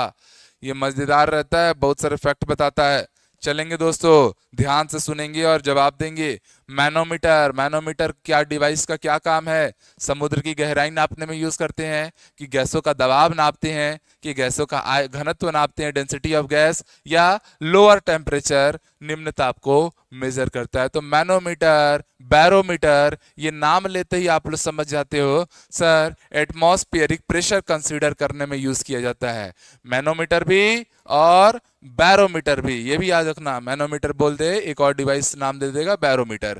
ये मजेदार रहता है बहुत सारे फैक्ट बताता है चलेंगे दोस्तों ध्यान से सुनेंगे और जवाब देंगे मैनोमीटर मैनोमीटर क्या डिवाइस का क्या काम है समुद्र की गहराई नापने में यूज करते हैं कि गैसों का दबाव नापते हैं कि गैसों का घनत्व नापते हैं डेंसिटी ऑफ गैस या लोअर टेम्परेचर निम्न ताप को मेजर करता है तो मैनोमीटर बैरोमीटर ये नाम लेते ही आप लोग समझ जाते हो सर एटमोस्पियरिक प्रेशर कंसिडर करने में यूज किया जाता है मैनोमीटर भी और बैरोमीटर भी ये भी याद रखना मैनोमीटर बोल दे एक और डिवाइस नाम दे देगा बैरोमीटर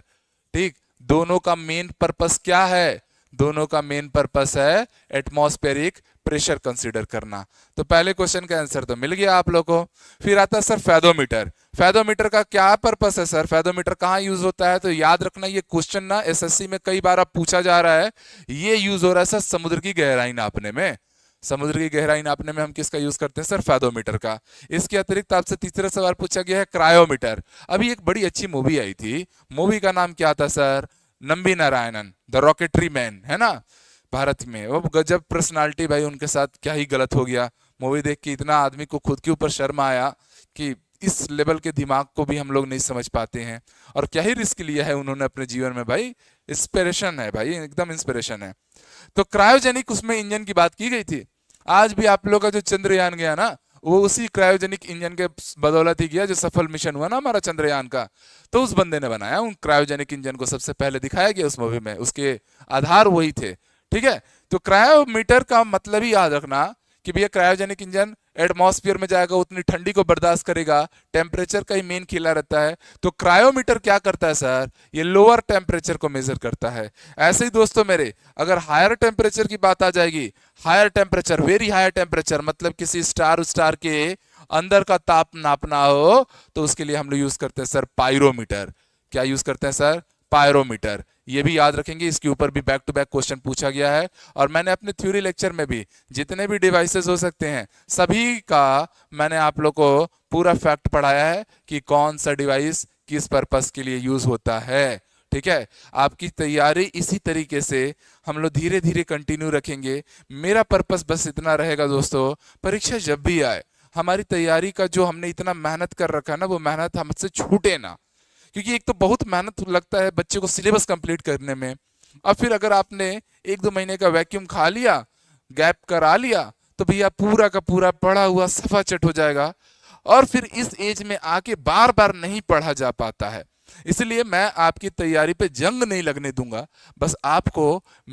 ठीक दोनों का मेन पर्पस क्या है दोनों का मेन पर्पस है एटमोस्पेरिक प्रेशर कंसीडर करना तो पहले क्वेश्चन का आंसर तो मिल गया आप लोग को फिर आता है सर फैदोमीटर फैदोमीटर का क्या पर्पस है सर फैदोमीटर कहाँ यूज होता है तो याद रखना ये क्वेश्चन ना एसएससी में कई बार आप पूछा जा रहा है ये यूज हो रहा है सर समुद्र की गहराई नापने में समुद्र की गहराई नापने में हम किसका यूज करते हैं सर फैदोमीटर का इसके अतिरिक्त आपसे तीसरा सवाल पूछा गया है क्रायोमीटर अभी एक बड़ी अच्छी मूवी आई थी मूवी का नाम क्या था sir Nambi Narayanan the rocketry man है ना भारत में वो गजब पर्सनालिटी भाई उनके साथ क्या ही गलत हो गया मूवी देख के इतना आदमी को खुद के ऊपर शर्म आया कि इस लेवल के दिमाग को भी हम लोग नहीं समझ पाते हैं और क्या ही रिस्क लिया है उन्होंने अपने जीवन में भाई इंस्पिरेशन है भाई एकदम इंस्पिरेशन है तो क्रायोजेनिक उसमें इंजन की बात की गई थी आज भी आप लोग का जो चंद्रयान गया ना वो उसी क्रायोजेनिक इंजन के बदौलत ही गया जो सफल मिशन हुआ ना हमारा चंद्रयान का तो उस बंदे ने बनाया उन क्रायोजेनिक इंजन को सबसे पहले दिखाया गया उस मूवी में उसके आधार वही थे ठीक है तो क्रायोमीटर का मतलब ही याद रखना कि भैया क्रायोजेनिक इंजन एटमॉस्फेयर में जाएगा उतनी ठंडी को बर्दाश्त करेगा टेम्परेचर का ही मेन खेला रहता है तो क्रायोमीटर क्या करता है सर ये लोअर टेम्परेचर को मेजर करता है ऐसे ही दोस्तों मेरे अगर हायर टेम्परेचर की बात आ जाएगी higher temperature very higher temperature मतलब किसी स्टार स्टार के अंदर का ताप नापना हो तो उसके लिए हम लोग यूज करते हैं सर पायरोमीटर क्या यूज करते हैं सर पायरोमीटर ये भी याद रखेंगे इसके ऊपर भी बैक टू बैक क्वेश्चन पूछा गया है और मैंने अपने थ्योरी लेक्चर में भी जितने भी डिवाइसेस हो सकते हैं सभी का मैंने आप लोग को पूरा फैक्ट पढ़ाया है कि कौन सा डिवाइस किस पर्पज के लिए यूज होता है ठीक है आपकी तैयारी इसी तरीके से हम लोग धीरे धीरे कंटिन्यू रखेंगे मेरा पर्पज बस इतना रहेगा दोस्तों परीक्षा जब भी आए हमारी तैयारी का जो हमने इतना मेहनत कर रखा है ना वो मेहनत हमसे छूटे ना क्योंकि एक तो बहुत मेहनत लगता है बच्चे को सिलेबस कंप्लीट करने में अब फिर अगर आपने एक दो महीने का वैक्यूम खा लिया गैप करा लिया तो भैया पूरा का पूरा पढ़ा हुआ सफा चट हो जाएगा और फिर इस एज में आके बार बार नहीं पढ़ा जा पाता है इसलिए मैं आपकी तैयारी पे जंग नहीं लगने दूंगा बस आपको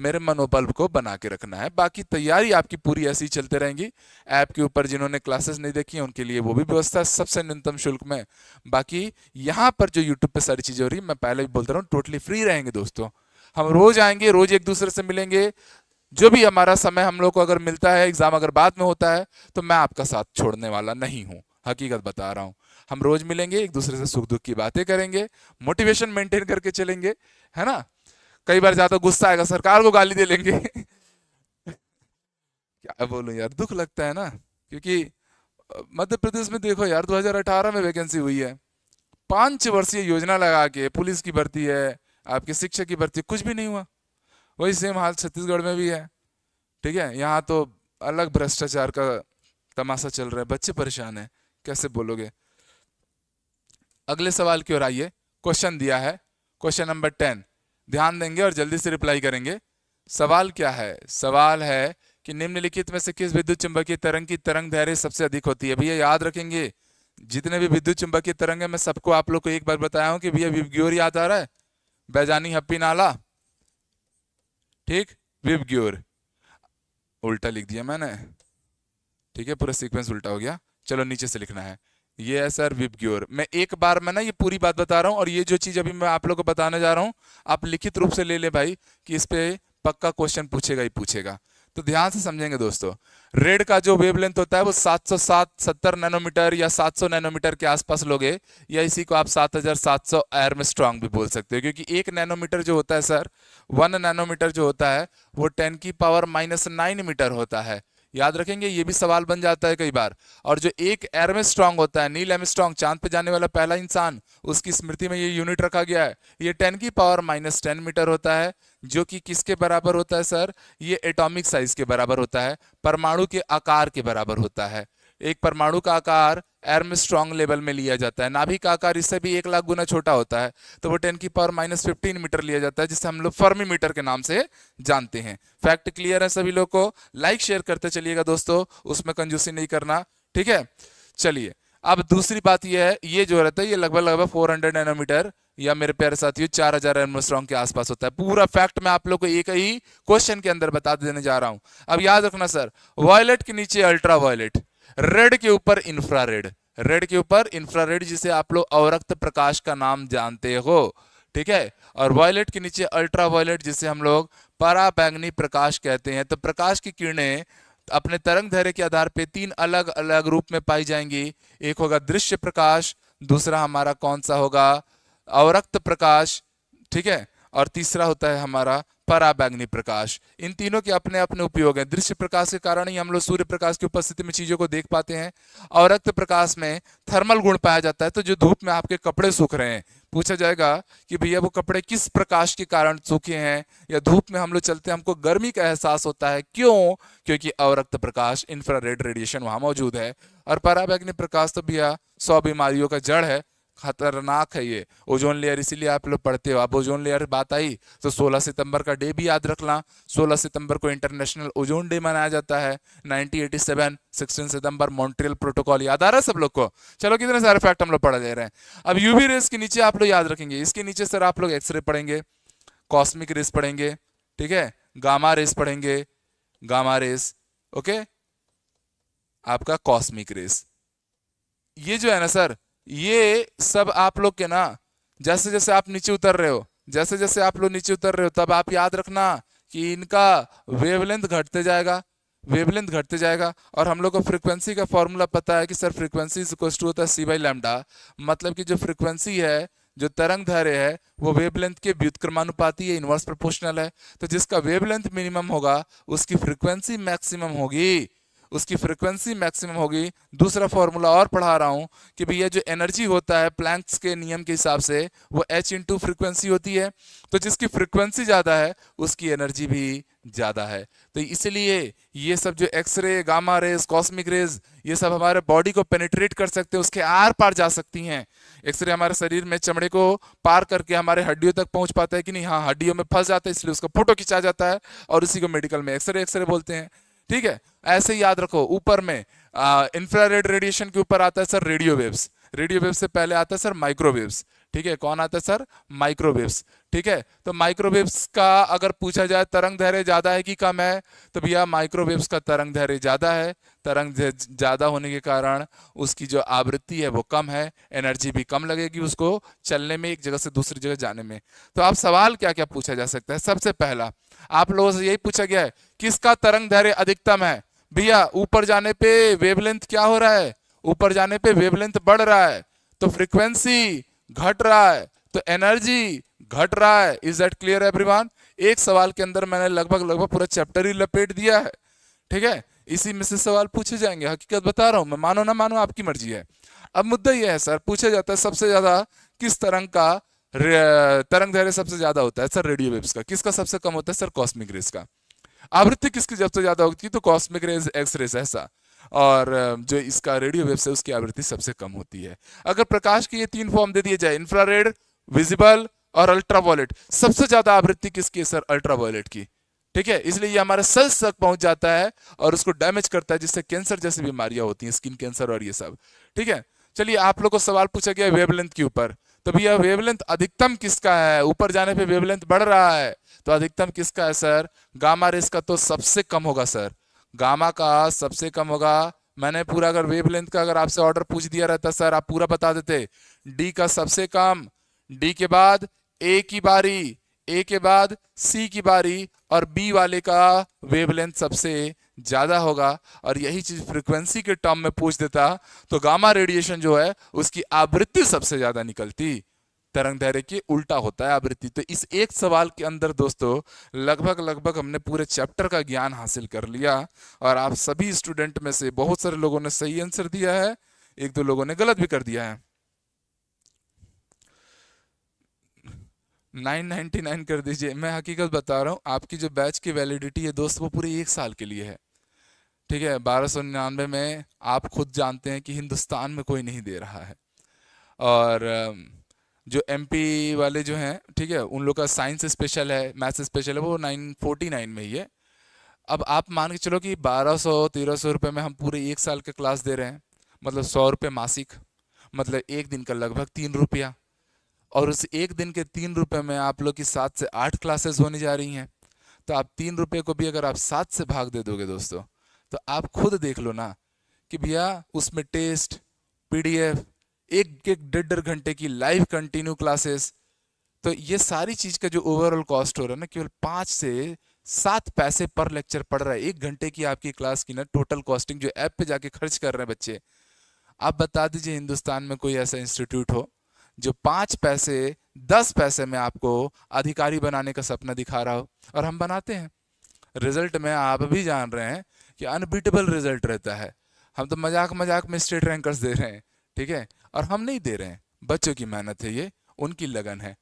मेरे मनोबल को बना के रखना है बाकी तैयारी आपकी पूरी ऐसी चलते रहेंगी ऐप के ऊपर जिन्होंने क्लासेस नहीं देखी उनके लिए वो भी व्यवस्था सबसे न्यूनतम शुल्क में बाकी यहाँ पर जो यूट्यूब पर सारी चीज़ें हो रही मैं पहले भी बोलता रहा हूँ टोटली फ्री रहेंगे दोस्तों हम रोज आएंगे रोज एक दूसरे से मिलेंगे जो भी हमारा समय हम लोग को अगर मिलता है एग्जाम अगर बाद में होता है तो मैं आपका साथ छोड़ने वाला नहीं हूँ हकीकत बता रहा हूँ हम रोज मिलेंगे एक दूसरे से सुख दुख की बातें करेंगे मोटिवेशन मेंटेन करके चलेंगे है ना कई बार ज्यादा गुस्सा आएगा सरकार को गाली दे लेंगे क्या बोलूं यार दुख लगता है ना क्योंकि मध्य प्रदेश में देखो यार 2018 में वैकेंसी हुई है पांच वर्षीय योजना लगा के पुलिस की भर्ती है आपके शिक्षक की भर्ती कुछ भी नहीं हुआ वही सेम हाल छत्तीसगढ़ में भी है ठीक है यहाँ तो अलग भ्रष्टाचार का तमाशा चल रहा है बच्चे परेशान है कैसे बोलोगे अगले सवाल की ओर आइए क्वेश्चन दिया है क्वेश्चन नंबर टेन ध्यान देंगे और जल्दी से रिप्लाई करेंगे सवाल क्या है सवाल है कि निम्नलिखित में से किस विद्युत चुंबकीय तरंग की तरंग धैर्य सबसे अधिक होती है भैया याद रखेंगे जितने भी विद्युत चुंबकीय तरंग है मैं सबको आप लोग को एक बार बताया हूं कि भैया विवग्योर याद आ रहा है बैजानी हप्पी नाला ठीक विवग्योर उल्टा लिख दिया मैंने ठीक है पूरा सीक्वेंस उल्टा हो गया चलो नीचे से लिखना है ये है सर विबग्योर मैं एक बार में ना ये पूरी बात बता रहा हूँ और ये जो चीज़ अभी मैं आप लोग को बताने जा रहा हूँ आप लिखित रूप से ले ले भाई कि इस पर पक्का क्वेश्चन पूछेगा ही पूछेगा तो ध्यान से समझेंगे दोस्तों रेड का जो वेवलेंथ होता है वो 707 70 नैनोमीटर या 700 नैनोमीटर के आसपास लोगे या इसी को आप 7700 एयर में स्ट्रांग भी बोल सकते हो क्योंकि एक नैनोमीटर जो होता है सर वन नैनोमीटर जो होता है वो 10 की पावर माइनस नाइन मीटर होता है याद रखेंगे ये भी सवाल बन जाता है कई बार और जो एक एरम स्ट्रॉन्ग होता है नील एम स्ट्रॉन्ग चांद पे जाने वाला पहला इंसान उसकी स्मृति में ये यूनिट रखा गया है ये टेन की पावर माइनस टेन मीटर होता है जो कि किसके बराबर होता है सर ये एटॉमिक साइज के बराबर होता है परमाणु के आकार के बराबर होता है एक परमाणु का आकार एर्म स्ट्रॉन्ग लेवल में लिया जाता है नाभि का आकार इससे भी एक लाख गुना छोटा होता है तो वो टेन की पावर माइनस फिफ्टीन मीटर लिया जाता है जिसे हम लोग फर्मी मीटर के नाम से जानते हैं फैक्ट क्लियर है सभी लोग को लाइक शेयर करते चलिएगा दोस्तों उसमें कंजूसी नहीं करना ठीक है चलिए अब दूसरी बात यह है ये जो रहता है ये लगभग लगभग हंड्रेड नैनोमीटर या मेरे प्यारे साथियों चार हजार एमस्ट्रॉन्ग के आसपास होता है पूरा फैक्ट मैं आप लोग को एक ही क्वेश्चन के अंदर बता देने जा रहा हूं अब याद रखना सर वॉयलेट के नीचे अल्ट्रा वॉयलेट रेड के ऊपर इंफ्रारेड रेड के ऊपर इंफ्रारेड जिसे आप लोग अवरक्त प्रकाश का नाम जानते हो ठीक है और वायलेट के नीचे अल्ट्रा वॉयलेट जिसे हम लोग पराबैंगनी प्रकाश कहते हैं तो प्रकाश की किरणें अपने तरंग धैर्य के आधार पे तीन अलग अलग रूप में पाई जाएंगी एक होगा दृश्य प्रकाश दूसरा हमारा कौन सा होगा अवरक्त प्रकाश ठीक है और तीसरा होता है हमारा पराबैंगनी प्रकाश इन तीनों के अपने अपने उपयोग हैं दृश्य प्रकाश के कारण ही हम लोग सूर्य प्रकाश की उपस्थिति में चीजों को देख पाते हैं और रक्त प्रकाश में थर्मल गुण पाया जाता है तो जो धूप में आपके कपड़े सूख रहे हैं पूछा जाएगा कि भैया वो कपड़े किस प्रकाश के कारण सूखे हैं या धूप में हम लोग चलते हैं हमको गर्मी का एहसास होता है क्यों क्योंकि अवरक्त प्रकाश इंफ्रारेड रेडिएशन वहां मौजूद है और पराबैग्नि प्रकाश तो भैया सौ बीमारियों का जड़ है खतरनाक है ये ओजोन लेयर इसीलिए आप लोग पढ़ते हो आप ओजोन लेयर बात आई तो 16 सितंबर का डे भी याद रखना 16 सितंबर को इंटरनेशनल ओजोन डे मनाया जाता है 1987 16 सितंबर मॉन्ट्रियल प्रोटोकॉल याद आ रहा है सब लोग को चलो कितने सारे फैक्ट हम लोग पढ़ा ले रहे हैं अब यूवी रेस के नीचे आप लोग याद रखेंगे इसके नीचे सर आप लोग एक्सरे पढ़ेंगे कॉस्मिक रेस पढ़ेंगे ठीक है गामा रेस पढ़ेंगे गामा रेस ओके आपका कॉस्मिक रेस ये जो है ना सर ये सब आप लोग के ना जैसे जैसे आप नीचे उतर रहे हो जैसे जैसे आप लोग नीचे उतर रहे हो तब आप याद रखना कि इनका वेवलेंथ घटते जाएगा वेवलेंथ घटते जाएगा और हम लोग को फ्रीक्वेंसी का फॉर्मूला पता है कि सर फ्रीक्वेंसी टू होता है सी बाई लैमडा मतलब कि जो फ्रीक्वेंसी है जो तरंग धैर्य है वो वेवलेंथ के व्युतक्रमानुपाती है इन्वर्स प्रोपोर्शनल है तो जिसका वेवलेंथ मिनिमम होगा उसकी फ्रीक्वेंसी मैक्सिमम होगी उसकी फ्रिक्वेंसी मैक्सिमम होगी दूसरा फॉर्मूला और पढ़ा रहा हूँ कि भैया जो एनर्जी होता है प्लैंक्स के नियम के हिसाब से वो एच इंटू फ्रिक्वेंसी होती है तो जिसकी फ्रिक्वेंसी ज़्यादा है उसकी एनर्जी भी ज़्यादा है तो इसलिए ये सब जो X-ray gamma rays cosmic rays ये सब हमारे बॉडी को पेनिट्रेट कर सकते हैं उसके आर पार जा सकती हैं एक्सरे हमारे शरीर में चमड़े को पार करके हमारे हड्डियों तक पहुंच पाता है कि नहीं हाँ हड्डियों में फंस जाता है इसलिए उसका फोटो खिंचा जाता है और इसी को मेडिकल में एक्सरे एक्सरे बोलते हैं ठीक है ऐसे याद रखो ऊपर में इंफ्रारेड रेडिएशन के ऊपर आता है sir radio waves radio wave से पहले आता है सर माइक्रोवेव्स ठीक है कौन आता है सर माइक्रोवेव्स ठीक है तो माइक्रोवेव्स का अगर पूछा जाए तरंग धैर्य ज़्यादा है कि कम है तो भैया माइक्रोवेव्स का तरंग धैर्य ज़्यादा है तरंग ज़्यादा होने के कारण उसकी जो आवृत्ति है वो कम है एनर्जी भी कम लगेगी उसको चलने में एक जगह से दूसरी जगह जाने में तो आप सवाल क्या क्या पूछा जा सकता है सबसे पहला आप लोगों से यही पूछा गया है किसका तरंग धैर्य अधिकतम है भैया ऊपर जाने पे वेवलेंथ क्या हो रहा है ऊपर जाने पे वेवलेंथ बढ़ रहा है तो फ्रीक्वेंसी घट रहा है तो एनर्जी घट रहा है इज दैट क्लियर एवरीवन एक सवाल के अंदर मैंने लगभग लगभग पूरा चैप्टर ही लपेट दिया है ठीक है इसी में से सवाल पूछे जाएंगे हकीकत बता रहा हूं मैं मानो ना मानो आपकी मर्जी है अब मुद्दा यह है सर पूछा जाता है सबसे ज्यादा किस तरंग का तरंग धैर्य सबसे ज्यादा होता है सर रेडियो वेब्स का किसका सबसे कम होता है सर कॉस्मिक रेस का आवृत्ति किसकी सबसे ज्यादा होती है तो कॉस्मिक रेज रेस ऐसा और जो इसका रेडियो वेव्स है उसकी आवृत्ति सबसे कम होती है अगर प्रकाश के ये तीन फॉर्म दे दिए जाए इंफ्रारेड विजिबल और अल्ट्रावायलेट सबसे ज्यादा आवृत्ति किसकी है सर अल्ट्रावायलेट की ठीक है इसलिए ये हमारे सेल्स तक पहुंच जाता है और उसको डैमेज करता है जिससे कैंसर जैसी बीमारियां होती हैं स्किन कैंसर और ये सब ठीक है चलिए आप लोग को सवाल पूछा गया वेवलेंथ के ऊपर तो भैया वेवलेंथ अधिकतम किसका है ऊपर जाने पे वेवलेंथ बढ़ रहा है तो अधिकतम किसका है सर गामा रेस का तो सबसे कम होगा सर गामा का सबसे कम होगा मैंने पूरा अगर वेव लेंथ का अगर आपसे ऑर्डर पूछ दिया रहता सर आप पूरा बता देते डी का सबसे कम डी के बाद ए की बारी ए के बाद सी की बारी और बी वाले का वेवलेंथ सबसे ज़्यादा होगा और यही चीज़ फ्रीक्वेंसी के टर्म में पूछ देता तो गामा रेडिएशन जो है उसकी आवृत्ति सबसे ज़्यादा निकलती तरंग धैर्य के उल्टा होता है आवृत्ति तो इस एक सवाल के अंदर दोस्तों लगभग लगभग हमने पूरे चैप्टर का ज्ञान हासिल कर लिया और आप सभी स्टूडेंट में से बहुत सारे लोगों ने सही आंसर दिया है एक दो लोगों ने गलत भी कर दिया है 999 कर दीजिए मैं हकीकत बता रहा हूँ आपकी जो बैच की वैलिडिटी है दोस्त वो पूरे एक साल के लिए है ठीक है बारह सौ निन्यानवे में आप खुद जानते हैं कि हिंदुस्तान में कोई नहीं दे रहा है और जो एमपी वाले जो हैं ठीक है उन लोग का साइंस स्पेशल है मैथ्स स्पेशल है वो नाइन फोर्टी नाइन में ही है अब आप मान के चलो कि बारह सौ तेरह सौ रुपये में हम पूरे एक साल के क्लास दे रहे हैं मतलब सौ रुपये मासिक मतलब एक दिन का लगभग तीन रुपया और उस एक दिन के तीन रुपये में आप लोग की सात से आठ क्लासेस होने जा रही हैं तो आप तीन रुपये को भी अगर आप सात से भाग दे दोगे दोस्तों तो आप खुद देख लो ना कि भैया उसमें टेस्ट पीडीएफ एक एक डेढ़ डेढ़ घंटे की लाइव कंटिन्यू क्लासेस तो ये सारी चीज का जो ओवरऑल कॉस्ट हो रहा है ना केवल पांच से सात पैसे पर लेक्चर पड़ रहा है एक घंटे की आपकी क्लास की ना टोटल कॉस्टिंग जो ऐप पे जाके खर्च कर रहे हैं बच्चे आप बता दीजिए हिंदुस्तान में कोई ऐसा इंस्टीट्यूट हो जो पांच पैसे दस पैसे में आपको अधिकारी बनाने का सपना दिखा रहा हो और हम बनाते हैं रिजल्ट में आप भी जान रहे हैं कि अनबीटेबल रिजल्ट रहता है हम तो मजाक मजाक में स्टेट रैंकर्स दे रहे हैं ठीक है और हम नहीं दे रहे हैं बच्चों की मेहनत है ये उनकी लगन है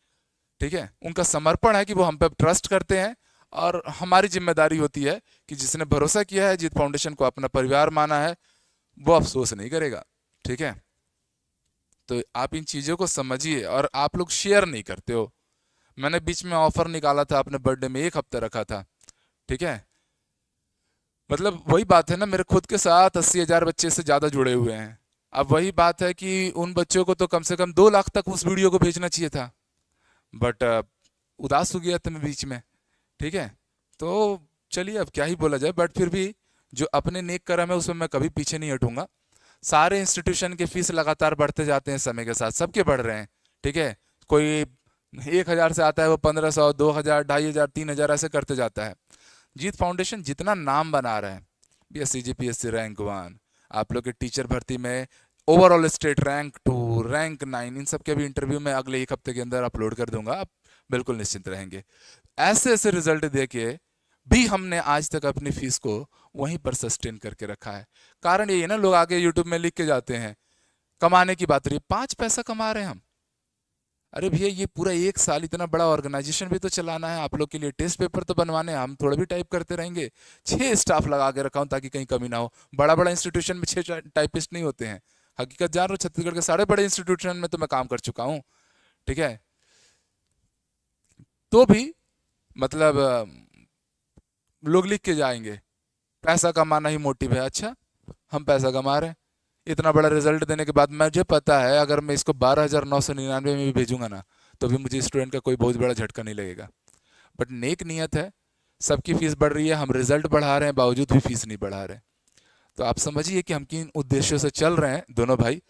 ठीक है उनका समर्पण है कि वो हम पे ट्रस्ट करते हैं और हमारी जिम्मेदारी होती है कि जिसने भरोसा किया है जीत फाउंडेशन को अपना परिवार माना है वो अफसोस नहीं करेगा ठीक है तो आप इन चीज़ों को समझिए और आप लोग शेयर नहीं करते हो मैंने बीच में ऑफर निकाला था अपने बर्थडे में एक हफ्ता रखा था ठीक है मतलब वही बात है ना मेरे खुद के साथ अस्सी हजार बच्चे से ज़्यादा जुड़े हुए हैं अब वही बात है कि उन बच्चों को तो कम से कम दो लाख तक उस वीडियो को भेजना चाहिए था बट uh, उदास हो गया था मैं बीच में ठीक है तो चलिए अब क्या ही बोला जाए बट फिर भी जो अपने नेक कर्म है उसमें मैं कभी पीछे नहीं हटूंगा सारे इंस्टीट्यूशन के फीस लगातार बढ़ते जाते हैं समय के साथ सबके बढ़ रहे हैं ठीक है कोई एक हज़ार से आता है वो पंद्रह सौ दो हज़ार ढाई हज़ार तीन हज़ार ऐसे करते जाता है जीत फाउंडेशन जितना नाम बना रहा है B S C G P S C rank one आप लोग के टीचर भर्ती में overall state rank two rank nine इन सब के भी इंटरव्यू मैं अगले एक हफ्ते के अंदर अपलोड कर दूंगा आप बिल्कुल निश्चिंत रहेंगे ऐसे ऐसे रिजल्ट के भी हमने आज तक अपनी फीस को वहीं पर सस्टेन करके रखा है कारण यही है ना लोग आगे यूट्यूब में लिख के जाते हैं कमाने की बात रही पाँच पैसा कमा रहे हैं हम अरे भैया ये पूरा एक साल इतना बड़ा ऑर्गेनाइजेशन भी तो चलाना है आप लोग के लिए टेस्ट पेपर तो बनवाने हैं हम थोड़ा भी टाइप करते रहेंगे छः स्टाफ लगा के रखा हूँ ताकि कहीं कमी ना हो बड़ा बड़ा इंस्टीट्यूशन में छः टाइपिस्ट नहीं होते हैं हकीकत जान रहा हूँ छत्तीसगढ़ के सारे बड़े इंस्टीट्यूशन में तो मैं काम कर चुका हूँ ठीक है तो भी मतलब लोग लिख के जाएंगे पैसा कमाना ही मोटिव है अच्छा हम पैसा कमा रहे हैं इतना बड़ा रिजल्ट देने के बाद मुझे पता है अगर मैं इसको बारह हज़ार नौ सौ निन्यानवे में भी भेजूंगा ना तो भी मुझे स्टूडेंट का कोई बहुत बड़ा झटका नहीं लगेगा बट नेक नीयत है सबकी फ़ीस बढ़ रही है हम रिजल्ट बढ़ा रहे हैं बावजूद भी फ़ीस नहीं बढ़ा रहे तो आप समझिए कि हम किन उद्देश्यों से चल रहे हैं दोनों भाई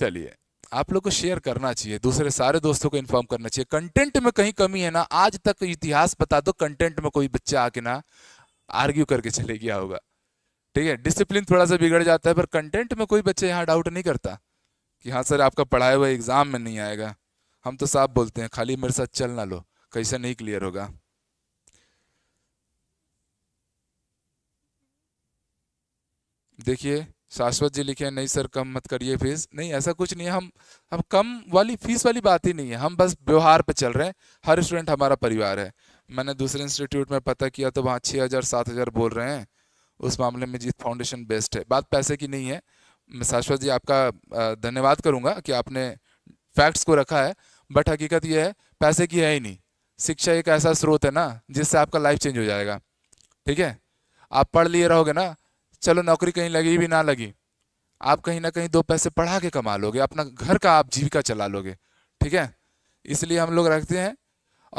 चलिए आप लोग को शेयर करना चाहिए दूसरे सारे दोस्तों को इन्फॉर्म करना चाहिए कंटेंट में कहीं कमी है ना आज तक इतिहास बता दो कंटेंट में कोई बच्चा आके ना आर्ग्यू करके चले गया होगा ठीक है डिसिप्लिन थोड़ा सा बिगड़ जाता है पर कंटेंट में कोई बच्चे यहाँ डाउट नहीं करता कि हाँ सर आपका पढ़ाया हुआ एग्ज़ाम में नहीं आएगा हम तो साफ बोलते हैं खाली मेरे साथ चल ना लो कैसे नहीं क्लियर होगा देखिए शाश्वत जी लिखे नहीं सर कम मत करिए फीस नहीं ऐसा कुछ नहीं है हम हम कम वाली फीस वाली बात ही नहीं है हम बस व्यवहार पे चल रहे हैं हर स्टूडेंट हमारा परिवार है मैंने दूसरे इंस्टीट्यूट में पता किया तो वहाँ छः हज़ार सात हज़ार बोल रहे हैं उस मामले में जीत फाउंडेशन बेस्ट है बात पैसे की नहीं है मैं शाश्वत जी आपका धन्यवाद करूंगा कि आपने फैक्ट्स को रखा है बट हकीकत यह है पैसे की है ही नहीं शिक्षा एक ऐसा स्रोत है ना जिससे आपका लाइफ चेंज हो जाएगा ठीक है आप पढ़ लिए रहोगे ना चलो नौकरी कहीं लगी भी ना लगी आप कहीं ना कहीं दो पैसे पढ़ा के कमा लोगे अपना घर का आप जीविका चला लोगे ठीक है इसलिए हम लोग रखते हैं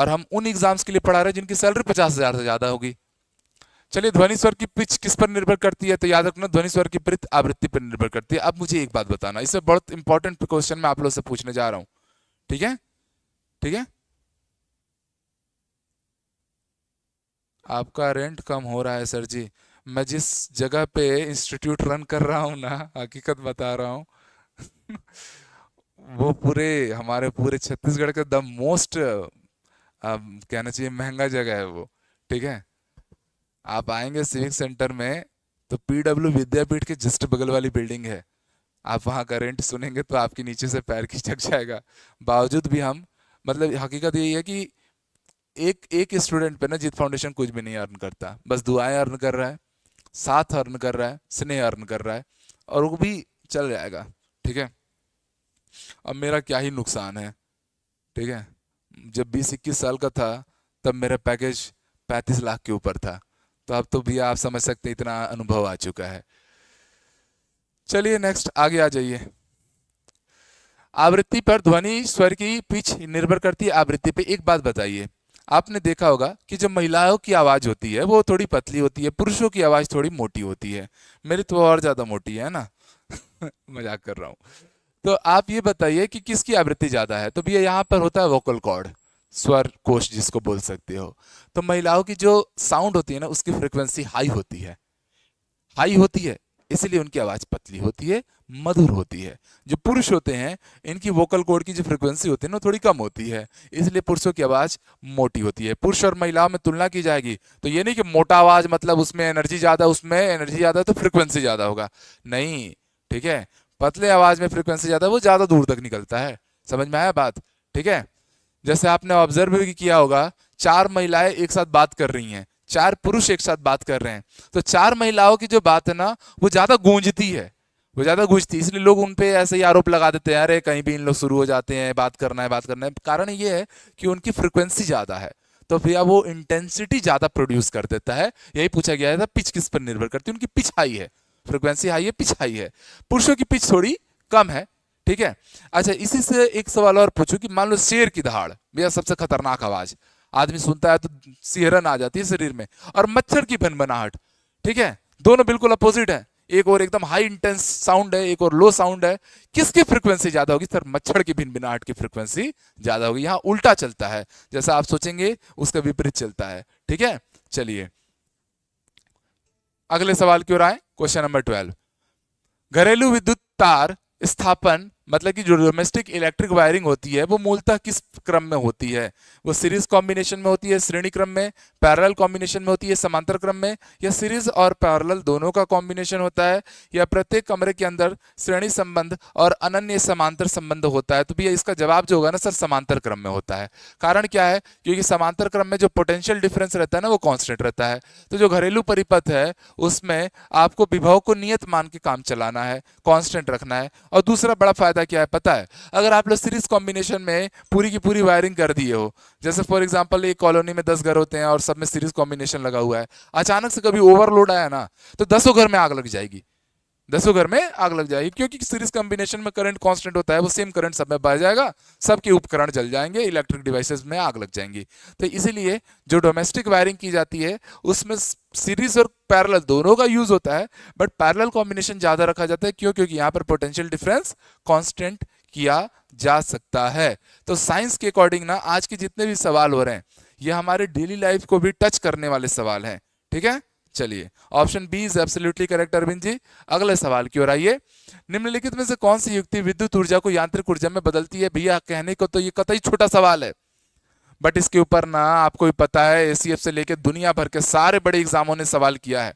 और हम उन एग्ज़ाम्स के लिए पढ़ा रहे हैं जिनकी सैलरी पचास हज़ार से ज़्यादा होगी चलिए ध्वनि स्वर की पिच किस पर निर्भर करती है तो याद रखना ध्वनि स्वर की प्रत आवृत्ति पर निर्भर करती है अब मुझे एक बात बताना इसमें बहुत इंपॉर्टेंट क्वेश्चन मैं आप लोग से पूछने जा रहा हूँ ठीक है ठीक है आपका रेंट कम हो रहा है सर जी मैं जिस जगह पे इंस्टीट्यूट रन कर रहा हूँ ना हकीकत बता रहा हूँ वो पूरे हमारे पूरे छत्तीसगढ़ का द मोस्ट कहना चाहिए महंगा जगह है वो ठीक है आप आएंगे सिविक सेंटर में तो पीडब्ल्यू विद्यापीठ के जस्ट बगल वाली बिल्डिंग है आप वहाँ का रेंट सुनेंगे तो आपके नीचे से पैर खिचक जाएगा बावजूद भी हम मतलब हकीकत यही है कि एक एक स्टूडेंट पे ना जीत फाउंडेशन कुछ भी नहीं अर्न करता बस दुआएं अर्न कर रहा है साथ अर्न कर रहा है स्नेह अर्न कर रहा है और वो भी चल जाएगा ठीक है अब मेरा क्या ही नुकसान है ठीक है जब बीस इक्कीस साल का था तब मेरा पैकेज पैंतीस लाख के ऊपर था तो अब तो भैया आप समझ सकते इतना अनुभव आ चुका है चलिए नेक्स्ट आगे आ जाइए आवृत्ति पर ध्वनि स्वर की पिच निर्भर करती है आवृत्ति पे एक बात बताइए आपने देखा होगा कि जब महिलाओं की आवाज़ होती है वो थोड़ी पतली होती है पुरुषों की आवाज़ थोड़ी मोटी होती है मेरी तो और ज़्यादा मोटी है ना मजाक कर रहा हूँ तो आप ये बताइए कि किसकी आवृत्ति ज़्यादा है तो भैया यहाँ पर होता है वोकल कॉर्ड स्वर कोश जिसको बोल सकते हो तो महिलाओं की जो साउंड होती है ना उसकी फ्रिक्वेंसी हाई होती है हाई होती है इसलिए उनकी आवाज़ पतली होती है मधुर होती है जो पुरुष होते हैं इनकी वोकल कोड की जो फ्रिक्वेंसी होती है ना थोड़ी कम होती है इसलिए पुरुषों की आवाज़ मोटी होती है पुरुष और महिलाओं में तुलना की जाएगी तो ये नहीं कि मोटा आवाज़ मतलब उसमें एनर्जी ज़्यादा उसमें एनर्जी ज़्यादा तो फ्रिक्वेंसी ज़्यादा होगा नहीं ठीक है पतले आवाज़ में फ्रिक्वेंसी ज़्यादा वो ज़्यादा दूर तक निकलता है समझ में आया बात ठीक है जैसे आपने ऑब्जर्व भी किया होगा चार महिलाएं एक साथ बात कर रही हैं चार पुरुष एक साथ बात कर रहे हैं तो चार महिलाओं की जो बात है ना वो ज़्यादा गूंजती है वो ज़्यादा गूंजती है इसलिए लोग उन ऐसे ही आरोप लगा देते हैं अरे कहीं भी इन लोग शुरू हो जाते हैं बात करना है बात करना है कारण ये है कि उनकी फ्रिक्वेंसी ज़्यादा है तो भैया वो इंटेंसिटी ज़्यादा प्रोड्यूस कर देता है यही पूछा गया था पिच किस पर निर्भर करती है उनकी पिच हाई है फ्रिक्वेंसी हाई है पिच हाई है पुरुषों की पिच थोड़ी कम है ठीक है अच्छा इसी से एक सवाल और पूछू कि मान लो शेर की दहाड़ भैया सबसे खतरनाक आवाज आदमी सुनता है तो सिहरन आ जाती है शरीर में और मच्छर की भनभनाहट ठीक है दोनों बिल्कुल अपोजिट है एक और एकदम हाई इंटेंस साउंड है एक और लो साउंड है किसकी फ्रीक्वेंसी ज्यादा होगी सर मच्छर की भिन्न भिनभिनाहट की फ्रीक्वेंसी ज्यादा होगी यहाँ उल्टा चलता है जैसा आप सोचेंगे उसका विपरीत चलता है ठीक है चलिए अगले सवाल की ओर आए क्वेश्चन नंबर ट्वेल्व घरेलू विद्युत तार स्थापन मतलब कि जो डोमेस्टिक इलेक्ट्रिक वायरिंग होती है वो मूलतः किस क्रम में होती है वो सीरीज कॉम्बिनेशन में होती है श्रेणी क्रम में पैरल कॉम्बिनेशन में होती है समांतर क्रम में या सीरीज और पैरल दोनों का कॉम्बिनेशन होता है या प्रत्येक कमरे के अंदर श्रेणी संबंध और अनन्य समांतर संबंध होता है तो भैया इसका जवाब जो होगा ना सर समांतर क्रम में होता है कारण क्या है क्योंकि समांतर क्रम में जो पोटेंशियल डिफरेंस रहता है ना वो कॉन्स्टेंट रहता है तो जो घरेलू परिपथ है उसमें आपको विभव को नियत मान के काम चलाना है कॉन्स्टेंट रखना है और दूसरा बड़ा फायदा फायदा क्या है पता है अगर आप लोग सीरीज कॉम्बिनेशन में पूरी की पूरी वायरिंग कर दिए हो जैसे फॉर एग्जाम्पल एक कॉलोनी में दस घर होते हैं और सब में सीरीज कॉम्बिनेशन लगा हुआ है अचानक से कभी ओवरलोड आया ना तो दसों घर में आग लग जाएगी दसों घर में आग लग जाएगी क्योंकि सीरीज कॉम्बिनेशन में करंट कांस्टेंट होता है वो सेम करंट सब में बह जाएगा सबके उपकरण जल जाएंगे इलेक्ट्रिक डिवाइसेस में आग लग जाएंगी तो इसीलिए जो डोमेस्टिक वायरिंग की जाती है उसमें सीरीज और पैरेलल दोनों का यूज होता है बट पैरेलल कॉम्बिनेशन ज्यादा रखा जाता है क्यों क्योंकि यहाँ पर पोटेंशियल डिफरेंस कॉन्स्टेंट किया जा सकता है तो साइंस के अकॉर्डिंग ना आज के जितने भी सवाल हो रहे हैं ये हमारे डेली लाइफ को भी टच करने वाले सवाल हैं ठीक है चलिए option B is absolutely correct Arvind ji अगले सवाल की ओर आइए निम्नलिखित में से कौन सी युक्ति विद्युत ऊर्जा को यांत्रिक ऊर्जा में बदलती है भैया कहने को तो ये कतई छोटा सवाल है बट इसके ऊपर ना आपको भी पता है एसीएफ से लेकर दुनिया भर के सारे बड़े एग्जामों ने सवाल किया है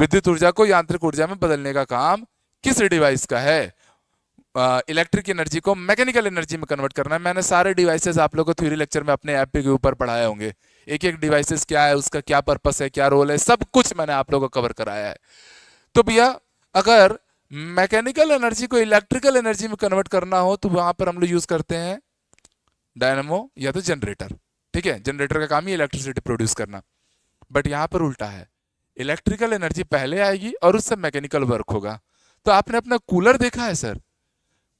विद्युत ऊर्जा को यांत्रिक ऊर्जा में बदलने का काम किस डिवाइस का है इलेक्ट्रिक एनर्जी को मैकेनिकल एनर्जी में कन्वर्ट करना है मैंने सारे डिवाइसेस आप लोगों को थ्योरी लेक्चर में अपने ऐप के ऊपर पढ़ाए होंगे एक एक डिवाइसेस क्या है उसका क्या पर्पस है क्या रोल है सब कुछ मैंने आप लोगों को कवर कराया है तो भैया अगर मैकेनिकल एनर्जी को इलेक्ट्रिकल एनर्जी में कन्वर्ट करना हो तो वहां पर हम लोग यूज करते हैं डायनमो या तो जनरेटर ठीक है जनरेटर का काम ही इलेक्ट्रिसिटी प्रोड्यूस करना बट यहां पर उल्टा है इलेक्ट्रिकल एनर्जी पहले आएगी और उससे मैकेनिकल वर्क होगा तो आपने अपना कूलर देखा है सर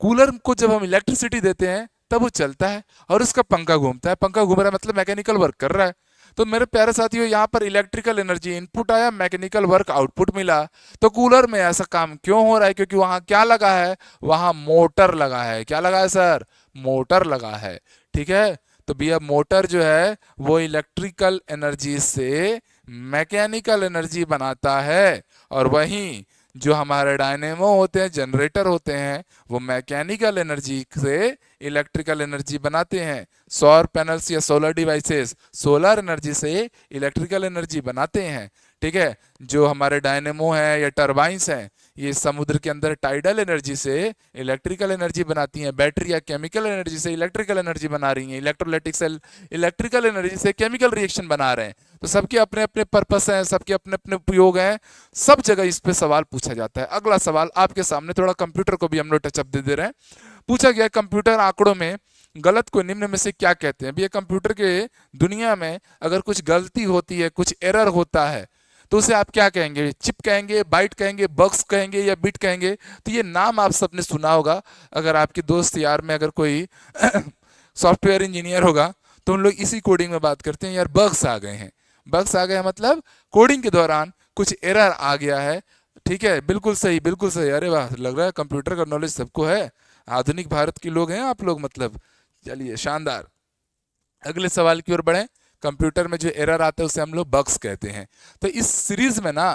कूलर को जब हम इलेक्ट्रिसिटी देते हैं तब वो चलता है और उसका पंखा घूमता है पंखा घूम रहा है मतलब मैकेनिकल वर्क कर रहा है तो मेरे प्यारे साथियों यहाँ पर इलेक्ट्रिकल एनर्जी इनपुट आया मैकेनिकल वर्क आउटपुट मिला तो कूलर में ऐसा काम क्यों हो रहा है क्योंकि वहां क्या लगा है वहां मोटर लगा है क्या लगा है सर मोटर लगा है ठीक है तो भैया मोटर जो है वो इलेक्ट्रिकल एनर्जी से मैकेनिकल एनर्जी बनाता है और वहीं जो हमारे डायनेमो होते हैं जनरेटर होते हैं वो मैकेनिकल एनर्जी से इलेक्ट्रिकल एनर्जी बनाते हैं सौर पैनल्स या सोलर डिवाइसेस सोलर एनर्जी से इलेक्ट्रिकल एनर्जी बनाते हैं ठीक है जो हमारे डायनेमो हैं या टर्बाइंस हैं ये समुद्र के अंदर टाइडल एनर्जी से इलेक्ट्रिकल एनर्जी बनाती हैं बैटरी या केमिकल एनर्जी से इलेक्ट्रिकल एनर्जी बना रही हैं इलेक्ट्रोलाइटिक सेल इलेक्ट्रिकल एनर्जी से केमिकल रिएक्शन बना रहे हैं तो सबके अपने अपने पर्पस हैं सबके अपने अपने उपयोग हैं सब जगह इस पे सवाल पूछा जाता है अगला सवाल आपके सामने थोड़ा कंप्यूटर को भी हम लोग टचअप दे दे रहे हैं पूछा गया कंप्यूटर आंकड़ों में गलत को निम्न में से क्या कहते हैं भैया कंप्यूटर के दुनिया में अगर कुछ गलती होती है कुछ एरर होता है तो उसे आप क्या कहेंगे चिप कहेंगे बाइट कहेंगे बक्स कहेंगे या बिट कहेंगे तो ये नाम आप सबने सुना होगा अगर आपके दोस्त यार में अगर कोई सॉफ्टवेयर इंजीनियर होगा तो हम लोग इसी कोडिंग में बात करते हैं यार बग्स आ गए हैं बग्स आ गया मतलब कोडिंग के दौरान कुछ एरर आ गया है ठीक है बिल्कुल सही बिल्कुल सही अरे वाह लग रहा है कंप्यूटर का नॉलेज सबको है आधुनिक भारत के लोग हैं आप लोग मतलब चलिए शानदार अगले सवाल की ओर बढ़े कंप्यूटर में जो एरर आता है उसे हम लोग बग्स कहते हैं तो इस सीरीज में ना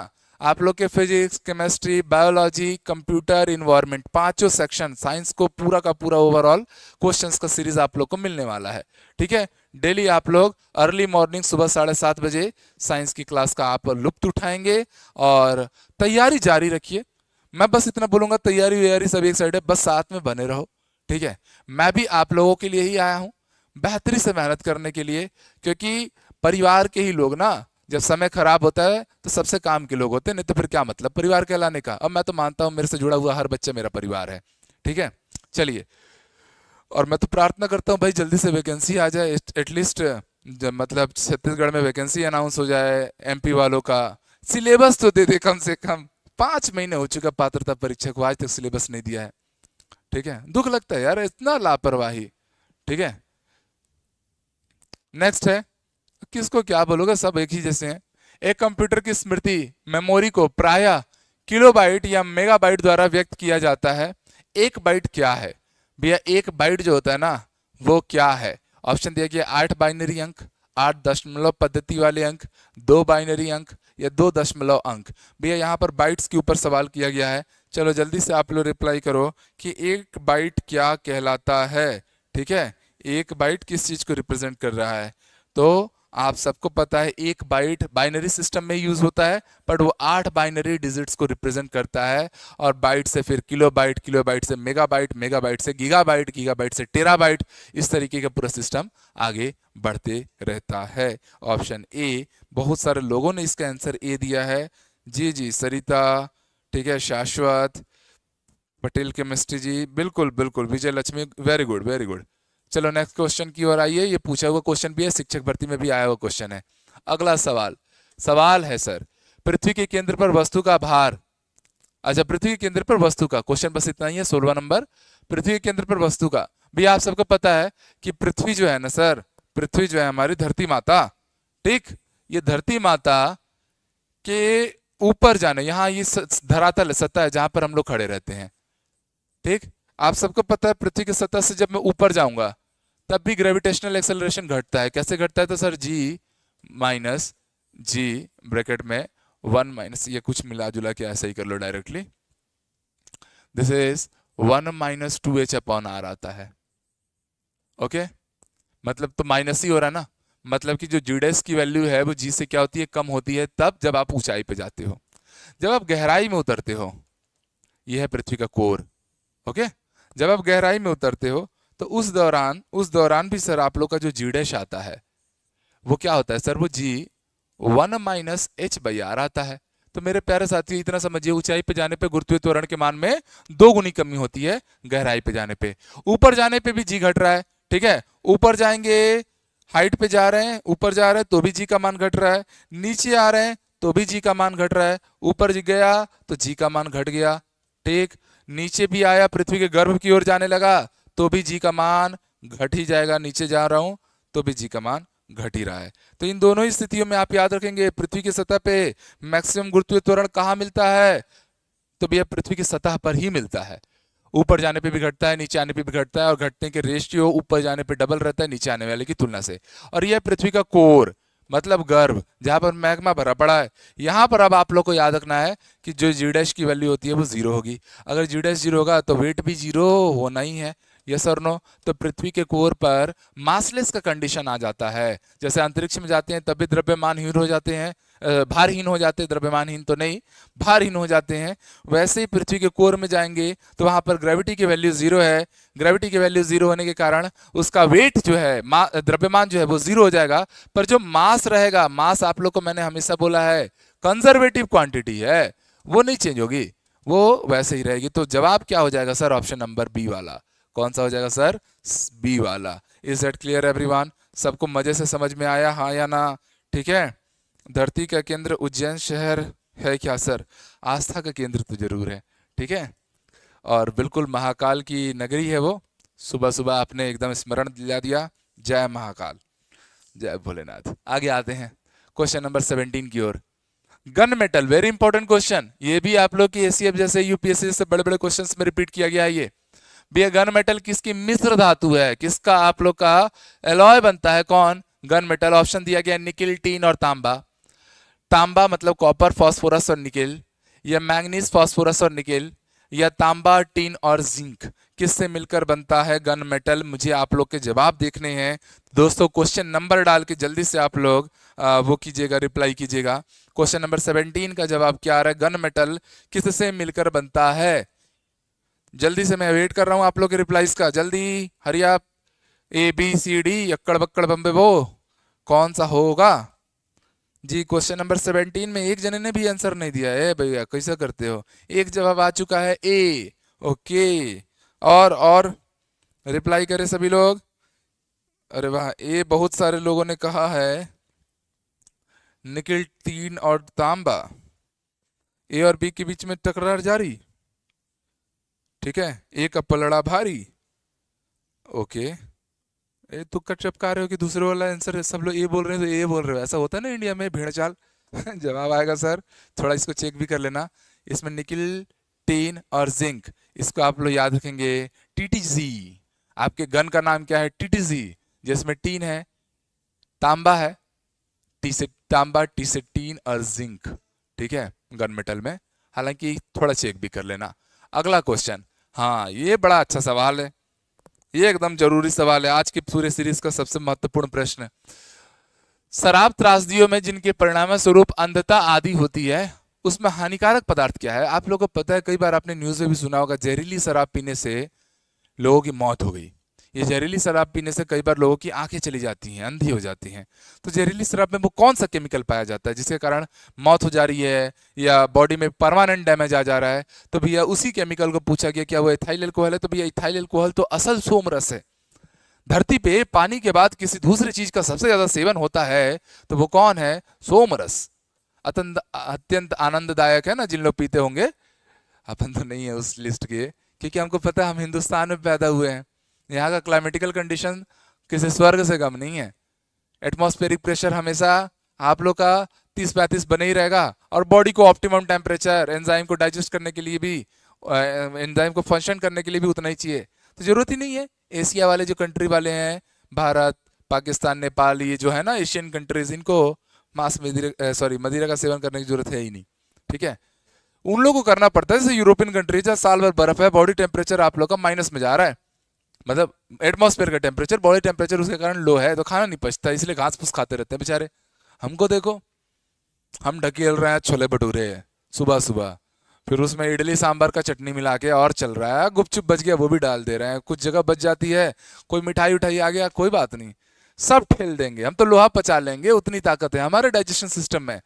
आप लोग के physics chemistry biology computer environment पांचों सेक्शन साइंस को पूरा का पूरा ओवरऑल क्वेश्चंस का सीरीज आप लोग को मिलने वाला है ठीक है डेली आप लोग अर्ली मॉर्निंग सुबह साढ़े सात बजे साइंस की क्लास का आप लुप्त उठाएंगे और तैयारी जारी रखिए मैं बस इतना बोलूंगा तैयारी वैयारी सब एक साइड है बस साथ में बने रहो ठीक है मैं भी आप लोगों के लिए ही आया हूँ बेहतरी से मेहनत करने के लिए क्योंकि परिवार के ही लोग ना जब समय खराब होता है तो सबसे काम के लोग होते हैं नहीं तो फिर क्या मतलब परिवार कहलाने का अब मैं तो मानता हूँ मेरे से जुड़ा हुआ हर बच्चा मेरा परिवार है ठीक है चलिए और मैं तो प्रार्थना करता हूँ भाई जल्दी से वैकेंसी आ जाए एटलीस्ट मतलब छत्तीसगढ़ में वैकेंसी अनाउंस हो जाए एमपी वालों का सिलेबस तो दे दे कम से कम पाँच महीने हो चुका पात्रता परीक्षा को आज तक सिलेबस नहीं दिया है ठीक है दुख लगता है यार इतना लापरवाही ठीक है नेक्स्ट है किसको क्या बोलोगे सब एक ही जैसे हैं एक कंप्यूटर की स्मृति मेमोरी को प्राय किलोबाइट या मेगाबाइट द्वारा व्यक्त किया जाता है एक बाइट क्या है भैया एक बाइट जो होता है ना वो क्या है ऑप्शन दिया गया आठ बाइनरी अंक आठ दशमलव पद्धति वाले अंक दो बाइनरी अंक या दो दशमलव अंक भैया यहाँ पर बाइट्स के ऊपर सवाल किया गया है चलो जल्दी से आप लोग रिप्लाई करो कि एक बाइट क्या कहलाता है ठीक है एक बाइट किस चीज़ को रिप्रेजेंट कर रहा है तो आप सबको पता है एक बाइट बाइनरी सिस्टम में यूज होता है बट वो आठ बाइनरी डिजिट्स को रिप्रेजेंट करता है और बाइट से फिर किलो बाइट किलो बाइट से मेगा बाइट मेगा बाइट से गीगा बाइट गीगा बाइट से टेरा बाइट इस तरीके का पूरा सिस्टम आगे बढ़ते रहता है ऑप्शन ए बहुत सारे लोगों ने इसका आंसर ए दिया है जी जी सरिता ठीक है शाश्वत पटेल केमिस्ट्री जी बिल्कुल बिल्कुल Vijay Lakshmi very good very good चलो नेक्स्ट क्वेश्चन की ओर आइए ये पूछा हुआ क्वेश्चन भी है शिक्षक भर्ती में भी आया हुआ क्वेश्चन है अगला सवाल सवाल है सर पृथ्वी के केंद्र पर वस्तु का भार अच्छा पृथ्वी के केंद्र पर वस्तु का क्वेश्चन बस इतना ही है सोलवा नंबर पृथ्वी के केंद्र पर वस्तु का भी आप सबको पता है कि पृथ्वी जो है ना सर पृथ्वी जो है हमारी धरती माता ठीक ये धरती माता के ऊपर जाने यहाँ ये धरातल सतह है जहां पर हम लोग खड़े रहते हैं ठीक आप सबको पता है पृथ्वी की सतह से जब मैं ऊपर जाऊंगा तब भी ग्रेविटेशनल एक्सेलरेशन घटता है कैसे घटता है तो sir G minus G bracket में वन माइनस ये कुछ मिला जुला के ऐसा ही कर लो directly this is one minus two H upon R आता है ओके okay? मतलब तो माइनस ही हो रहा है ना मतलब कि जो जीडेस की वैल्यू है वो जी से क्या होती है कम होती है तब जब आप ऊंचाई पे जाते हो जब आप गहराई में उतरते हो यह है पृथ्वी का कोर ओके okay? जब आप गहराई में उतरते हो तो उस दौरान उस दौरान भी सर आप लोग का जो डैश आता है वो क्या होता है सर वो G one minus H by R आता है तो मेरे प्यारे साथी इतना समझिए ऊंचाई पे जाने पे गुरुत्वीय त्वरण के मान में दो गुनी कमी होती है गहराई पे जाने पे ऊपर जाने पे भी जी घट रहा है ठीक है ऊपर जाएंगे हाइट पे जा रहे हैं ऊपर जा रहे हैं तो भी जी का मान घट रहा है नीचे आ रहे हैं तो भी जी का मान घट रहा है ऊपर गया तो जी का मान घट गया ठीक नीचे भी आया पृथ्वी के गर्भ की ओर जाने लगा तो भी जी का मान घट ही जाएगा नीचे जा रहा हूं तो भी जी का मान घट ही रहा है तो इन दोनों ही स्थितियों में आप याद रखेंगे पृथ्वी की सतह पे मैक्सिमम गुरुत्व त्वरण कहाँ मिलता है तो भैया पृथ्वी की सतह पर ही मिलता है ऊपर जाने पे भी घटता है नीचे आने पे भी घटता है और घटने के रेशियो ऊपर जाने पे डबल रहता है नीचे आने वाले की तुलना से और यह पृथ्वी का कोर मतलब गर्भ जहां पर मैग्मा भरा पड़ा है यहां पर अब आप लोग को याद रखना है कि जो जीडेश की वैल्यू होती है वो जीरो होगी अगर जीडेश जीरो होगा तो वेट भी जीरो होना ही है यस और नो तो पृथ्वी के कोर पर मासलेस का कंडीशन आ जाता है जैसे अंतरिक्ष में जाते हैं तभी द्रव्यमानहीन हो जाते हैं भारहीन हो जाते हैं द्रव्यमानहीन तो नहीं भारहीन हो जाते हैं वैसे ही पृथ्वी के कोर में जाएंगे तो वहाँ पर ग्रेविटी की वैल्यू जीरो है ग्रेविटी की वैल्यू जीरो होने के कारण उसका वेट जो है द्रव्यमान जो है वो जीरो हो जाएगा पर जो मास रहेगा मास आप लोग को मैंने हमेशा बोला है कंजर्वेटिव क्वांटिटी है वो नहीं चेंज होगी वो वैसे ही रहेगी तो जवाब क्या हो जाएगा सर ऑप्शन नंबर बी वाला कौन सा हो जाएगा सर बी वाला इज दट क्लियर एवरीवन सबको मजे से समझ में आया हाँ या ना ठीक है धरती का केंद्र उज्जैन शहर है क्या सर आस्था का केंद्र तो जरूर है ठीक है और बिल्कुल महाकाल की नगरी है वो सुबह सुबह आपने एकदम स्मरण दिला दिया जय महाकाल जय भोलेनाथ आगे आते हैं क्वेश्चन नंबर सेवनटीन की ओर gun metal very important question ये भी आप लोग की एसीएफ जैसे यूपीएससी जैसे बड़े बड़े क्वेश्चन में रिपीट किया गया है ये भैया गन मेटल किसकी मिश्र धातु है किसका आप लोग का एलॉय बनता है कौन गन मेटल ऑप्शन दिया गया निकिल टीन और तांबा तांबा मतलब कॉपर फॉस्फोरस और निकिल या मैंगनीज फॉस्फोरस और निकिल या तांबा टीन और जिंक किससे मिलकर बनता है गन मेटल मुझे आप लोग के जवाब देखने हैं दोस्तों क्वेश्चन नंबर डाल के जल्दी से आप लोग वो कीजिएगा रिप्लाई कीजिएगा क्वेश्चन नंबर सेवनटीन का जवाब क्या आ रहा है गन मेटल किससे मिलकर बनता है जल्दी से मैं वेट कर रहा हूँ आप लोग के रिप्लाईज का जल्दी हरिया ए बी सी डी अक्कड़ बक्कड़ बम्बे वो कौन सा होगा जी क्वेश्चन नंबर सेवेंटीन में एक जने ने भी आंसर नहीं दिया है भैया कैसा करते हो एक जवाब आ चुका है ए ओके और और रिप्लाई करें सभी लोग अरे वाह ए बहुत सारे लोगों ने कहा है निकिल तीन और तांबा ए और बी के बीच में टकरार जारी ठीक है एक पलड़ा भारी ओके ए तुक्का चपका रहे हो कि दूसरे वाला आंसर सब लोग ए बोल रहे हैं तो ए बोल रहे हो ऐसा होता है ना इंडिया में भेड़ चाल जवाब आएगा सर थोड़ा इसको चेक भी कर लेना इसमें निकिल टीन और जिंक इसको आप लोग याद रखेंगे टीटीजी आपके गन का नाम क्या है टीटीजी जिसमें टीन है तांबा है टी से तांबा टी से टीन और जिंक ठीक है गन मेटल में हालांकि थोड़ा चेक भी कर लेना अगला क्वेश्चन हाँ ये बड़ा अच्छा सवाल है ये एकदम जरूरी सवाल है आज की पूरे सीरीज का सबसे महत्वपूर्ण प्रश्न है शराब त्रासदियों में जिनके परिणाम स्वरूप अंधता आदि होती है उसमें हानिकारक पदार्थ क्या है आप लोगों को पता है कई बार आपने न्यूज में भी सुना होगा जहरीली शराब पीने से लोगों की मौत हो गई ये जहरीली शराब पीने से कई बार लोगों की आंखें चली जाती हैं अंधी हो जाती हैं तो जहरीली शराब में वो कौन सा केमिकल पाया जाता है जिसके कारण मौत हो जा रही है या बॉडी में परमानेंट डैमेज आ जा रहा है तो भैया उसी केमिकल को पूछा गया क्या वो इथाइल एल्कोहल है तो भैया इथाइल एल्कोहल तो असल सोमरस है धरती पे पानी के बाद किसी दूसरी चीज का सबसे ज्यादा सेवन होता है तो वो कौन है सोमरस अत्यंत अत्यंत आनंददायक है ना जिन लोग पीते होंगे अपन तो नहीं है उस लिस्ट के क्योंकि हमको पता है हम हिंदुस्तान में पैदा हुए हैं यहाँ का क्लाइमेटिकल कंडीशन किसी स्वर्ग से कम नहीं है एटमोस्फेरिक प्रेशर हमेशा आप लोग का तीस पैंतीस बने ही रहेगा और बॉडी को ऑप्टिमम टेम्परेचर एंजाइम को डाइजेस्ट करने के लिए भी एंजाइम को फंक्शन करने के लिए भी उतना ही चाहिए तो ज़रूरत ही नहीं है एशिया वाले जो कंट्री वाले हैं भारत पाकिस्तान नेपाल ये जो है ना एशियन कंट्रीज इनको मास मदिरा सॉरी मदिरा का सेवन करने की जरूरत है ही नहीं ठीक है उन लोगों को करना पड़ता है जैसे यूरोपियन कंट्रीज जहाँ साल भर बर्फ है बॉडी टेम्परेचर आप लोग का माइनस में जा रहा है मतलब एटमोसफेयर का टेम्परेचर बॉडी टेम्परेचर उसके कारण लो है तो खाना नहीं पचता इसलिए घास फूस खाते रहते हैं बेचारे हमको देखो हम ढकेल रहे हैं छोले भटूरे सुबह सुबह फिर उसमें इडली सांभर का चटनी मिला के और चल रहा है गुपचुप बच गया वो भी डाल दे रहे हैं कुछ जगह बच जाती है कोई मिठाई उठाई आ गया कोई बात नहीं सब ठेल देंगे हम तो लोहा पचा लेंगे उतनी ताकत है हमारे डाइजेशन सिस्टम में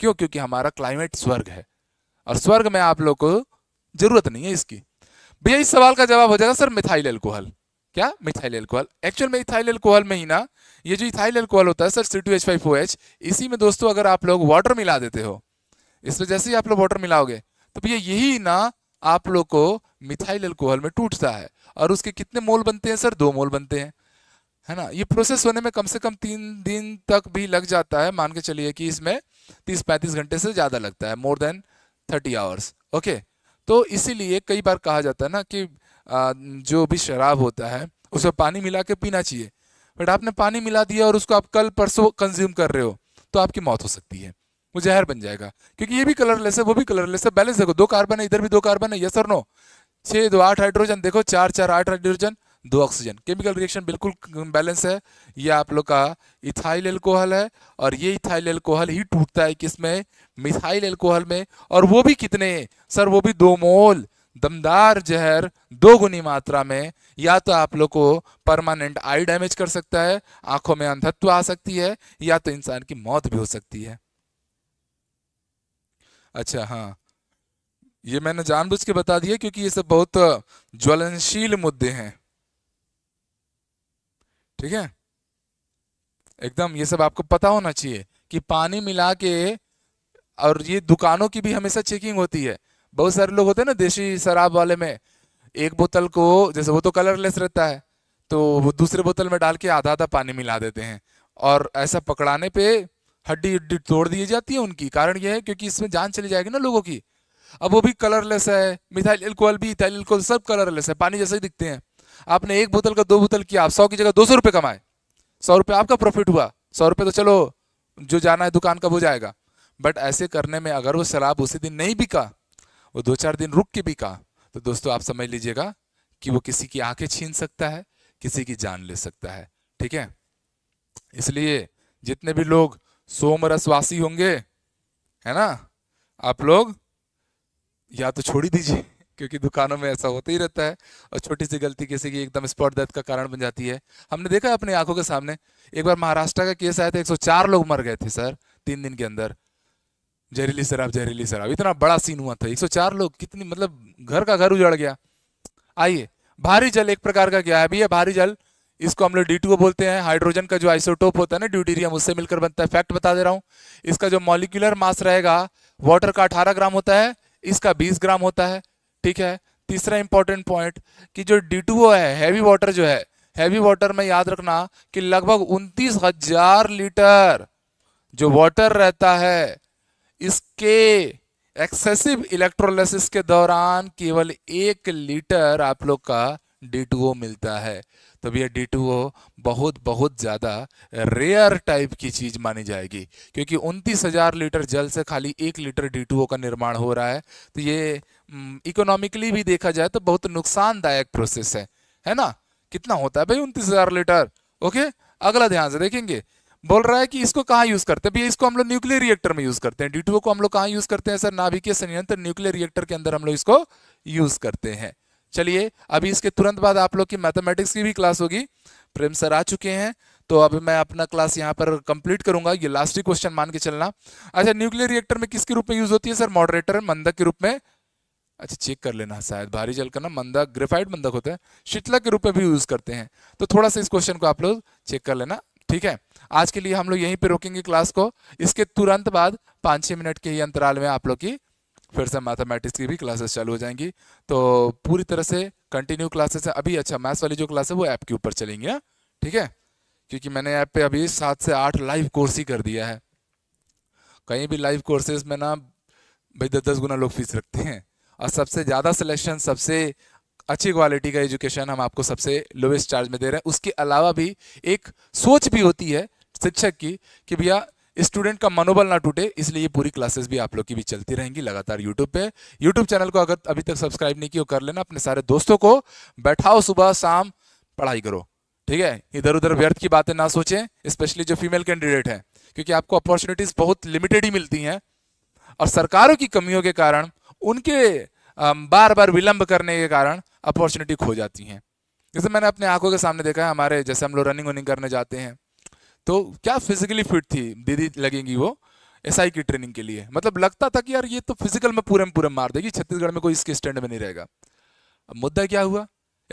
क्यों क्योंकि हमारा क्लाइमेट स्वर्ग है और स्वर्ग में आप लोग को जरूरत नहीं है इसकी भैया इस सवाल का जवाब हो जाएगा सर मिथाइल एल्कोहल क्या मिथाइल एल्कोहल एक्चुअल में इथाइल एल्कोहल में ही ना ये जो इथाइल एल्कोहल होता है sir C two H five O H इसी में दोस्तों अगर आप लोग वाटर मिला देते हो इसमें जैसे ही आप लोग वाटर मिलाओगे तो भैया यही ना आप लोग को मिथाइल एल्कोहल में टूटता है और उसके कितने मोल बनते हैं सर दो मोल बनते हैं है ना ये प्रोसेस होने में कम से कम तीन दिन तक भी लग जाता है मान के चलिए कि इसमें तीस पैंतीस घंटे से ज़्यादा लगता है more than thirty hours okay तो इसीलिए कई बार कहा जाता है ना कि जो भी शराब होता है उसे पानी मिला के पीना चाहिए बट आपने पानी मिला दिया और उसको आप कल परसों कंज्यूम कर रहे हो तो आपकी मौत हो सकती है वो जहर बन जाएगा क्योंकि ये भी कलरलेस है वो भी कलरलेस है बैलेंस देखो दो कार्बन है इधर भी दो कार्बन है यस और नो छः दो आठ हाइड्रोजन देखो चार चार आठ हाइड्रोजन दो ऑक्सीजन केमिकल रिएक्शन बिल्कुल बैलेंस है ये आप लोग का इथाइल एल्कोहल है और ये इथाइल एल्कोहल ही टूटता है किसमें मिथाइल एल्कोहल में और वो भी कितने सर वो भी दो मोल दमदार जहर दो गुनी मात्रा में या तो आप लोग को परमानेंट आई डैमेज कर सकता है आंखों में अंधत्व आ सकती है या तो इंसान की मौत भी हो सकती है अच्छा हाँ ये मैंने जानबूझ के बता दिया क्योंकि ये सब बहुत ज्वलनशील मुद्दे हैं ठीक है एकदम ये सब आपको पता होना चाहिए कि पानी मिला के और ये दुकानों की भी हमेशा चेकिंग होती है बहुत सारे लोग होते हैं ना देसी शराब वाले में एक बोतल को जैसे वो तो कलरलेस रहता है तो वो दूसरे बोतल में डाल के आधा आधा पानी मिला देते हैं और ऐसा पकड़ाने पे हड्डी उड्डी तोड़ दी जाती है उनकी कारण यह है क्योंकि इसमें जान चली जाएगी ना लोगों की अब वो भी कलरलेस है मिथाइल एल्कोहल भी इथाइल एल्कोहल सब कलरलेस है पानी जैसे ही दिखते हैं आपने एक बोतल का दो बोतल किया आप सौ की जगह दो सौ रुपये कमाए सौ रुपये आपका प्रॉफिट हुआ सौ रुपये तो चलो जो जाना है दुकान का वो जाएगा बट ऐसे करने में अगर वो शराब उसी दिन नहीं बिका वो दो चार दिन रुक के बिका तो दोस्तों आप समझ लीजिएगा कि वो किसी की आंखें छीन सकता है किसी की जान ले सकता है ठीक है इसलिए जितने भी लोग सोम रसवासी होंगे है ना आप लोग या तो छोड़ ही दीजिए क्योंकि दुकानों में ऐसा होता ही रहता है और छोटी सी गलती किसी की एकदम स्पॉट डेथ का कारण बन जाती है हमने देखा अपनी आंखों के सामने एक बार महाराष्ट्र का केस आया था 104 लोग मर गए थे सर तीन दिन के अंदर जहरीली शराब जहरीली शराब इतना बड़ा सीन हुआ था 104 लोग कितनी मतलब घर का घर उजड़ गया आइए भारी जल एक प्रकार का क्या है भैया भारी जल इसको हम लोग डी बोलते हैं हाइड्रोजन का जो आइसोटोप होता है ना ड्यूटीरियम उससे मिलकर बनता है फैक्ट बता दे रहा हूँ इसका जो मॉलिकुलर मास रहेगा वाटर का अठारह ग्राम होता है इसका बीस ग्राम होता है ठीक है तीसरा इंपॉर्टेंट पॉइंट कि जो डी है हैवी वाटर जो है हैवी वाटर में याद रखना कि लगभग उनतीस हजार लीटर जो वाटर रहता है इसके एक्सेसिव इलेक्ट्रोलाइसिस के दौरान केवल एक लीटर आप लोग का डी मिलता है तो भैया डी बहुत बहुत ज़्यादा रेयर टाइप की चीज़ मानी जाएगी क्योंकि उनतीस हज़ार लीटर जल से खाली एक लीटर डी का निर्माण हो रहा है तो ये इकोनॉमिकली हम्म, भी देखा जाए तो बहुत नुकसानदायक प्रोसेस है है ना कितना होता है भाई उनतीस हज़ार लीटर ओके अगला ध्यान से देखेंगे बोल रहा है कि इसको कहाँ यूज करते हैं भैया इसको हम लोग न्यूक्लियर रिएक्टर में यूज करते हैं डी को हम लोग कहाँ यूज करते हैं सर नाभिकीय संयंत्र न्यूक्लियर रिएक्टर के अंदर हम लोग इसको यूज करते हैं चलिए अभी इसके तुरंत बाद आप लोग की मैथमेटिक्स की भी क्लास होगी प्रेम सर आ चुके हैं तो अभी मैं अपना क्लास यहाँ पर कंप्लीट करूंगा ये लास्ट ही क्वेश्चन मान के चलना अच्छा न्यूक्लियर रिएक्टर में किसके रूप में यूज होती है सर मॉडरेटर मंदक के रूप में अच्छा चेक कर लेना शायद भारी जल का ना मंदक ग्रेफाइड मंदक होता है शीतला के रूप में भी यूज करते हैं तो थोड़ा सा इस क्वेश्चन को आप लोग चेक कर लेना ठीक है आज के लिए हम लोग यहीं पे रोकेंगे क्लास को इसके तुरंत बाद पाँच छः मिनट के ही अंतराल में आप लोग की फिर से मैथमेटिक्स की भी क्लासेस चालू हो जाएंगी तो पूरी तरह से कंटिन्यू क्लासेस है अभी अच्छा मैथ्स वाली जो क्लास है वो ऐप के ऊपर चलेंगी ना ठीक है क्योंकि मैंने ऐप पे अभी सात से आठ लाइव कोर्स ही कर दिया है कहीं भी लाइव कोर्सेज में ना भाई दस दस गुना लोग फीस रखते हैं और सबसे ज़्यादा सिलेक्शन सबसे अच्छी क्वालिटी का एजुकेशन हम आपको सबसे लोवेस्ट चार्ज में दे रहे हैं उसके अलावा भी एक सोच भी होती है शिक्षक की कि भैया स्टूडेंट का मनोबल ना टूटे इसलिए ये पूरी क्लासेस भी आप लोग की भी चलती रहेंगी लगातार यूट्यूब पे यूट्यूब चैनल को अगर अभी तक सब्सक्राइब नहीं किया कर लेना अपने सारे दोस्तों को बैठाओ सुबह शाम पढ़ाई करो ठीक है इधर उधर व्यर्थ की बातें ना सोचें स्पेशली जो फीमेल कैंडिडेट है क्योंकि आपको अपॉर्चुनिटीज बहुत लिमिटेड ही मिलती हैं और सरकारों की कमियों के कारण उनके बार बार विलंब करने के कारण अपॉर्चुनिटी खो जाती हैं जैसे मैंने अपने आंखों के सामने देखा है हमारे जैसे हम लोग रनिंग वनिंग करने जाते हैं तो क्या फिजिकली फिट थी दीदी लगेंगी वो एस की ट्रेनिंग के लिए मतलब लगता था कि यार ये तो फिजिकल में पूरे में पूरे मार देगी छत्तीसगढ़ में कोई इसके स्टैंड में नहीं रहेगा अब मुद्दा क्या हुआ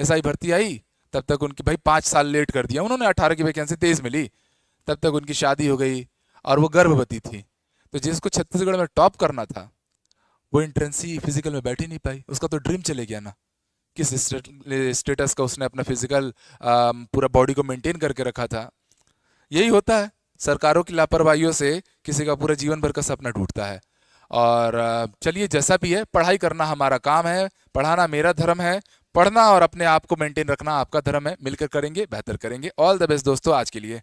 एस भर्ती आई तब तक उनकी भाई पाँच साल लेट कर दिया उन्होंने अठारह की वैकेंसी तेईस मिली तब तक उनकी शादी हो गई और वो गर्भवती थी तो जिसको छत्तीसगढ़ में टॉप करना था वो इंट्रेंसी फिजिकल में बैठ ही नहीं पाई उसका तो ड्रीम चले गया ना किस स्टेटस का उसने अपना फिजिकल पूरा बॉडी को मेंटेन करके रखा था यही होता है सरकारों की लापरवाही से किसी का पूरा जीवन भर का सपना टूटता है और चलिए जैसा भी है पढ़ाई करना हमारा काम है पढ़ाना मेरा धर्म है पढ़ना और अपने आप को मेंटेन रखना आपका धर्म है मिलकर करेंगे बेहतर करेंगे ऑल द बेस्ट दोस्तों आज के लिए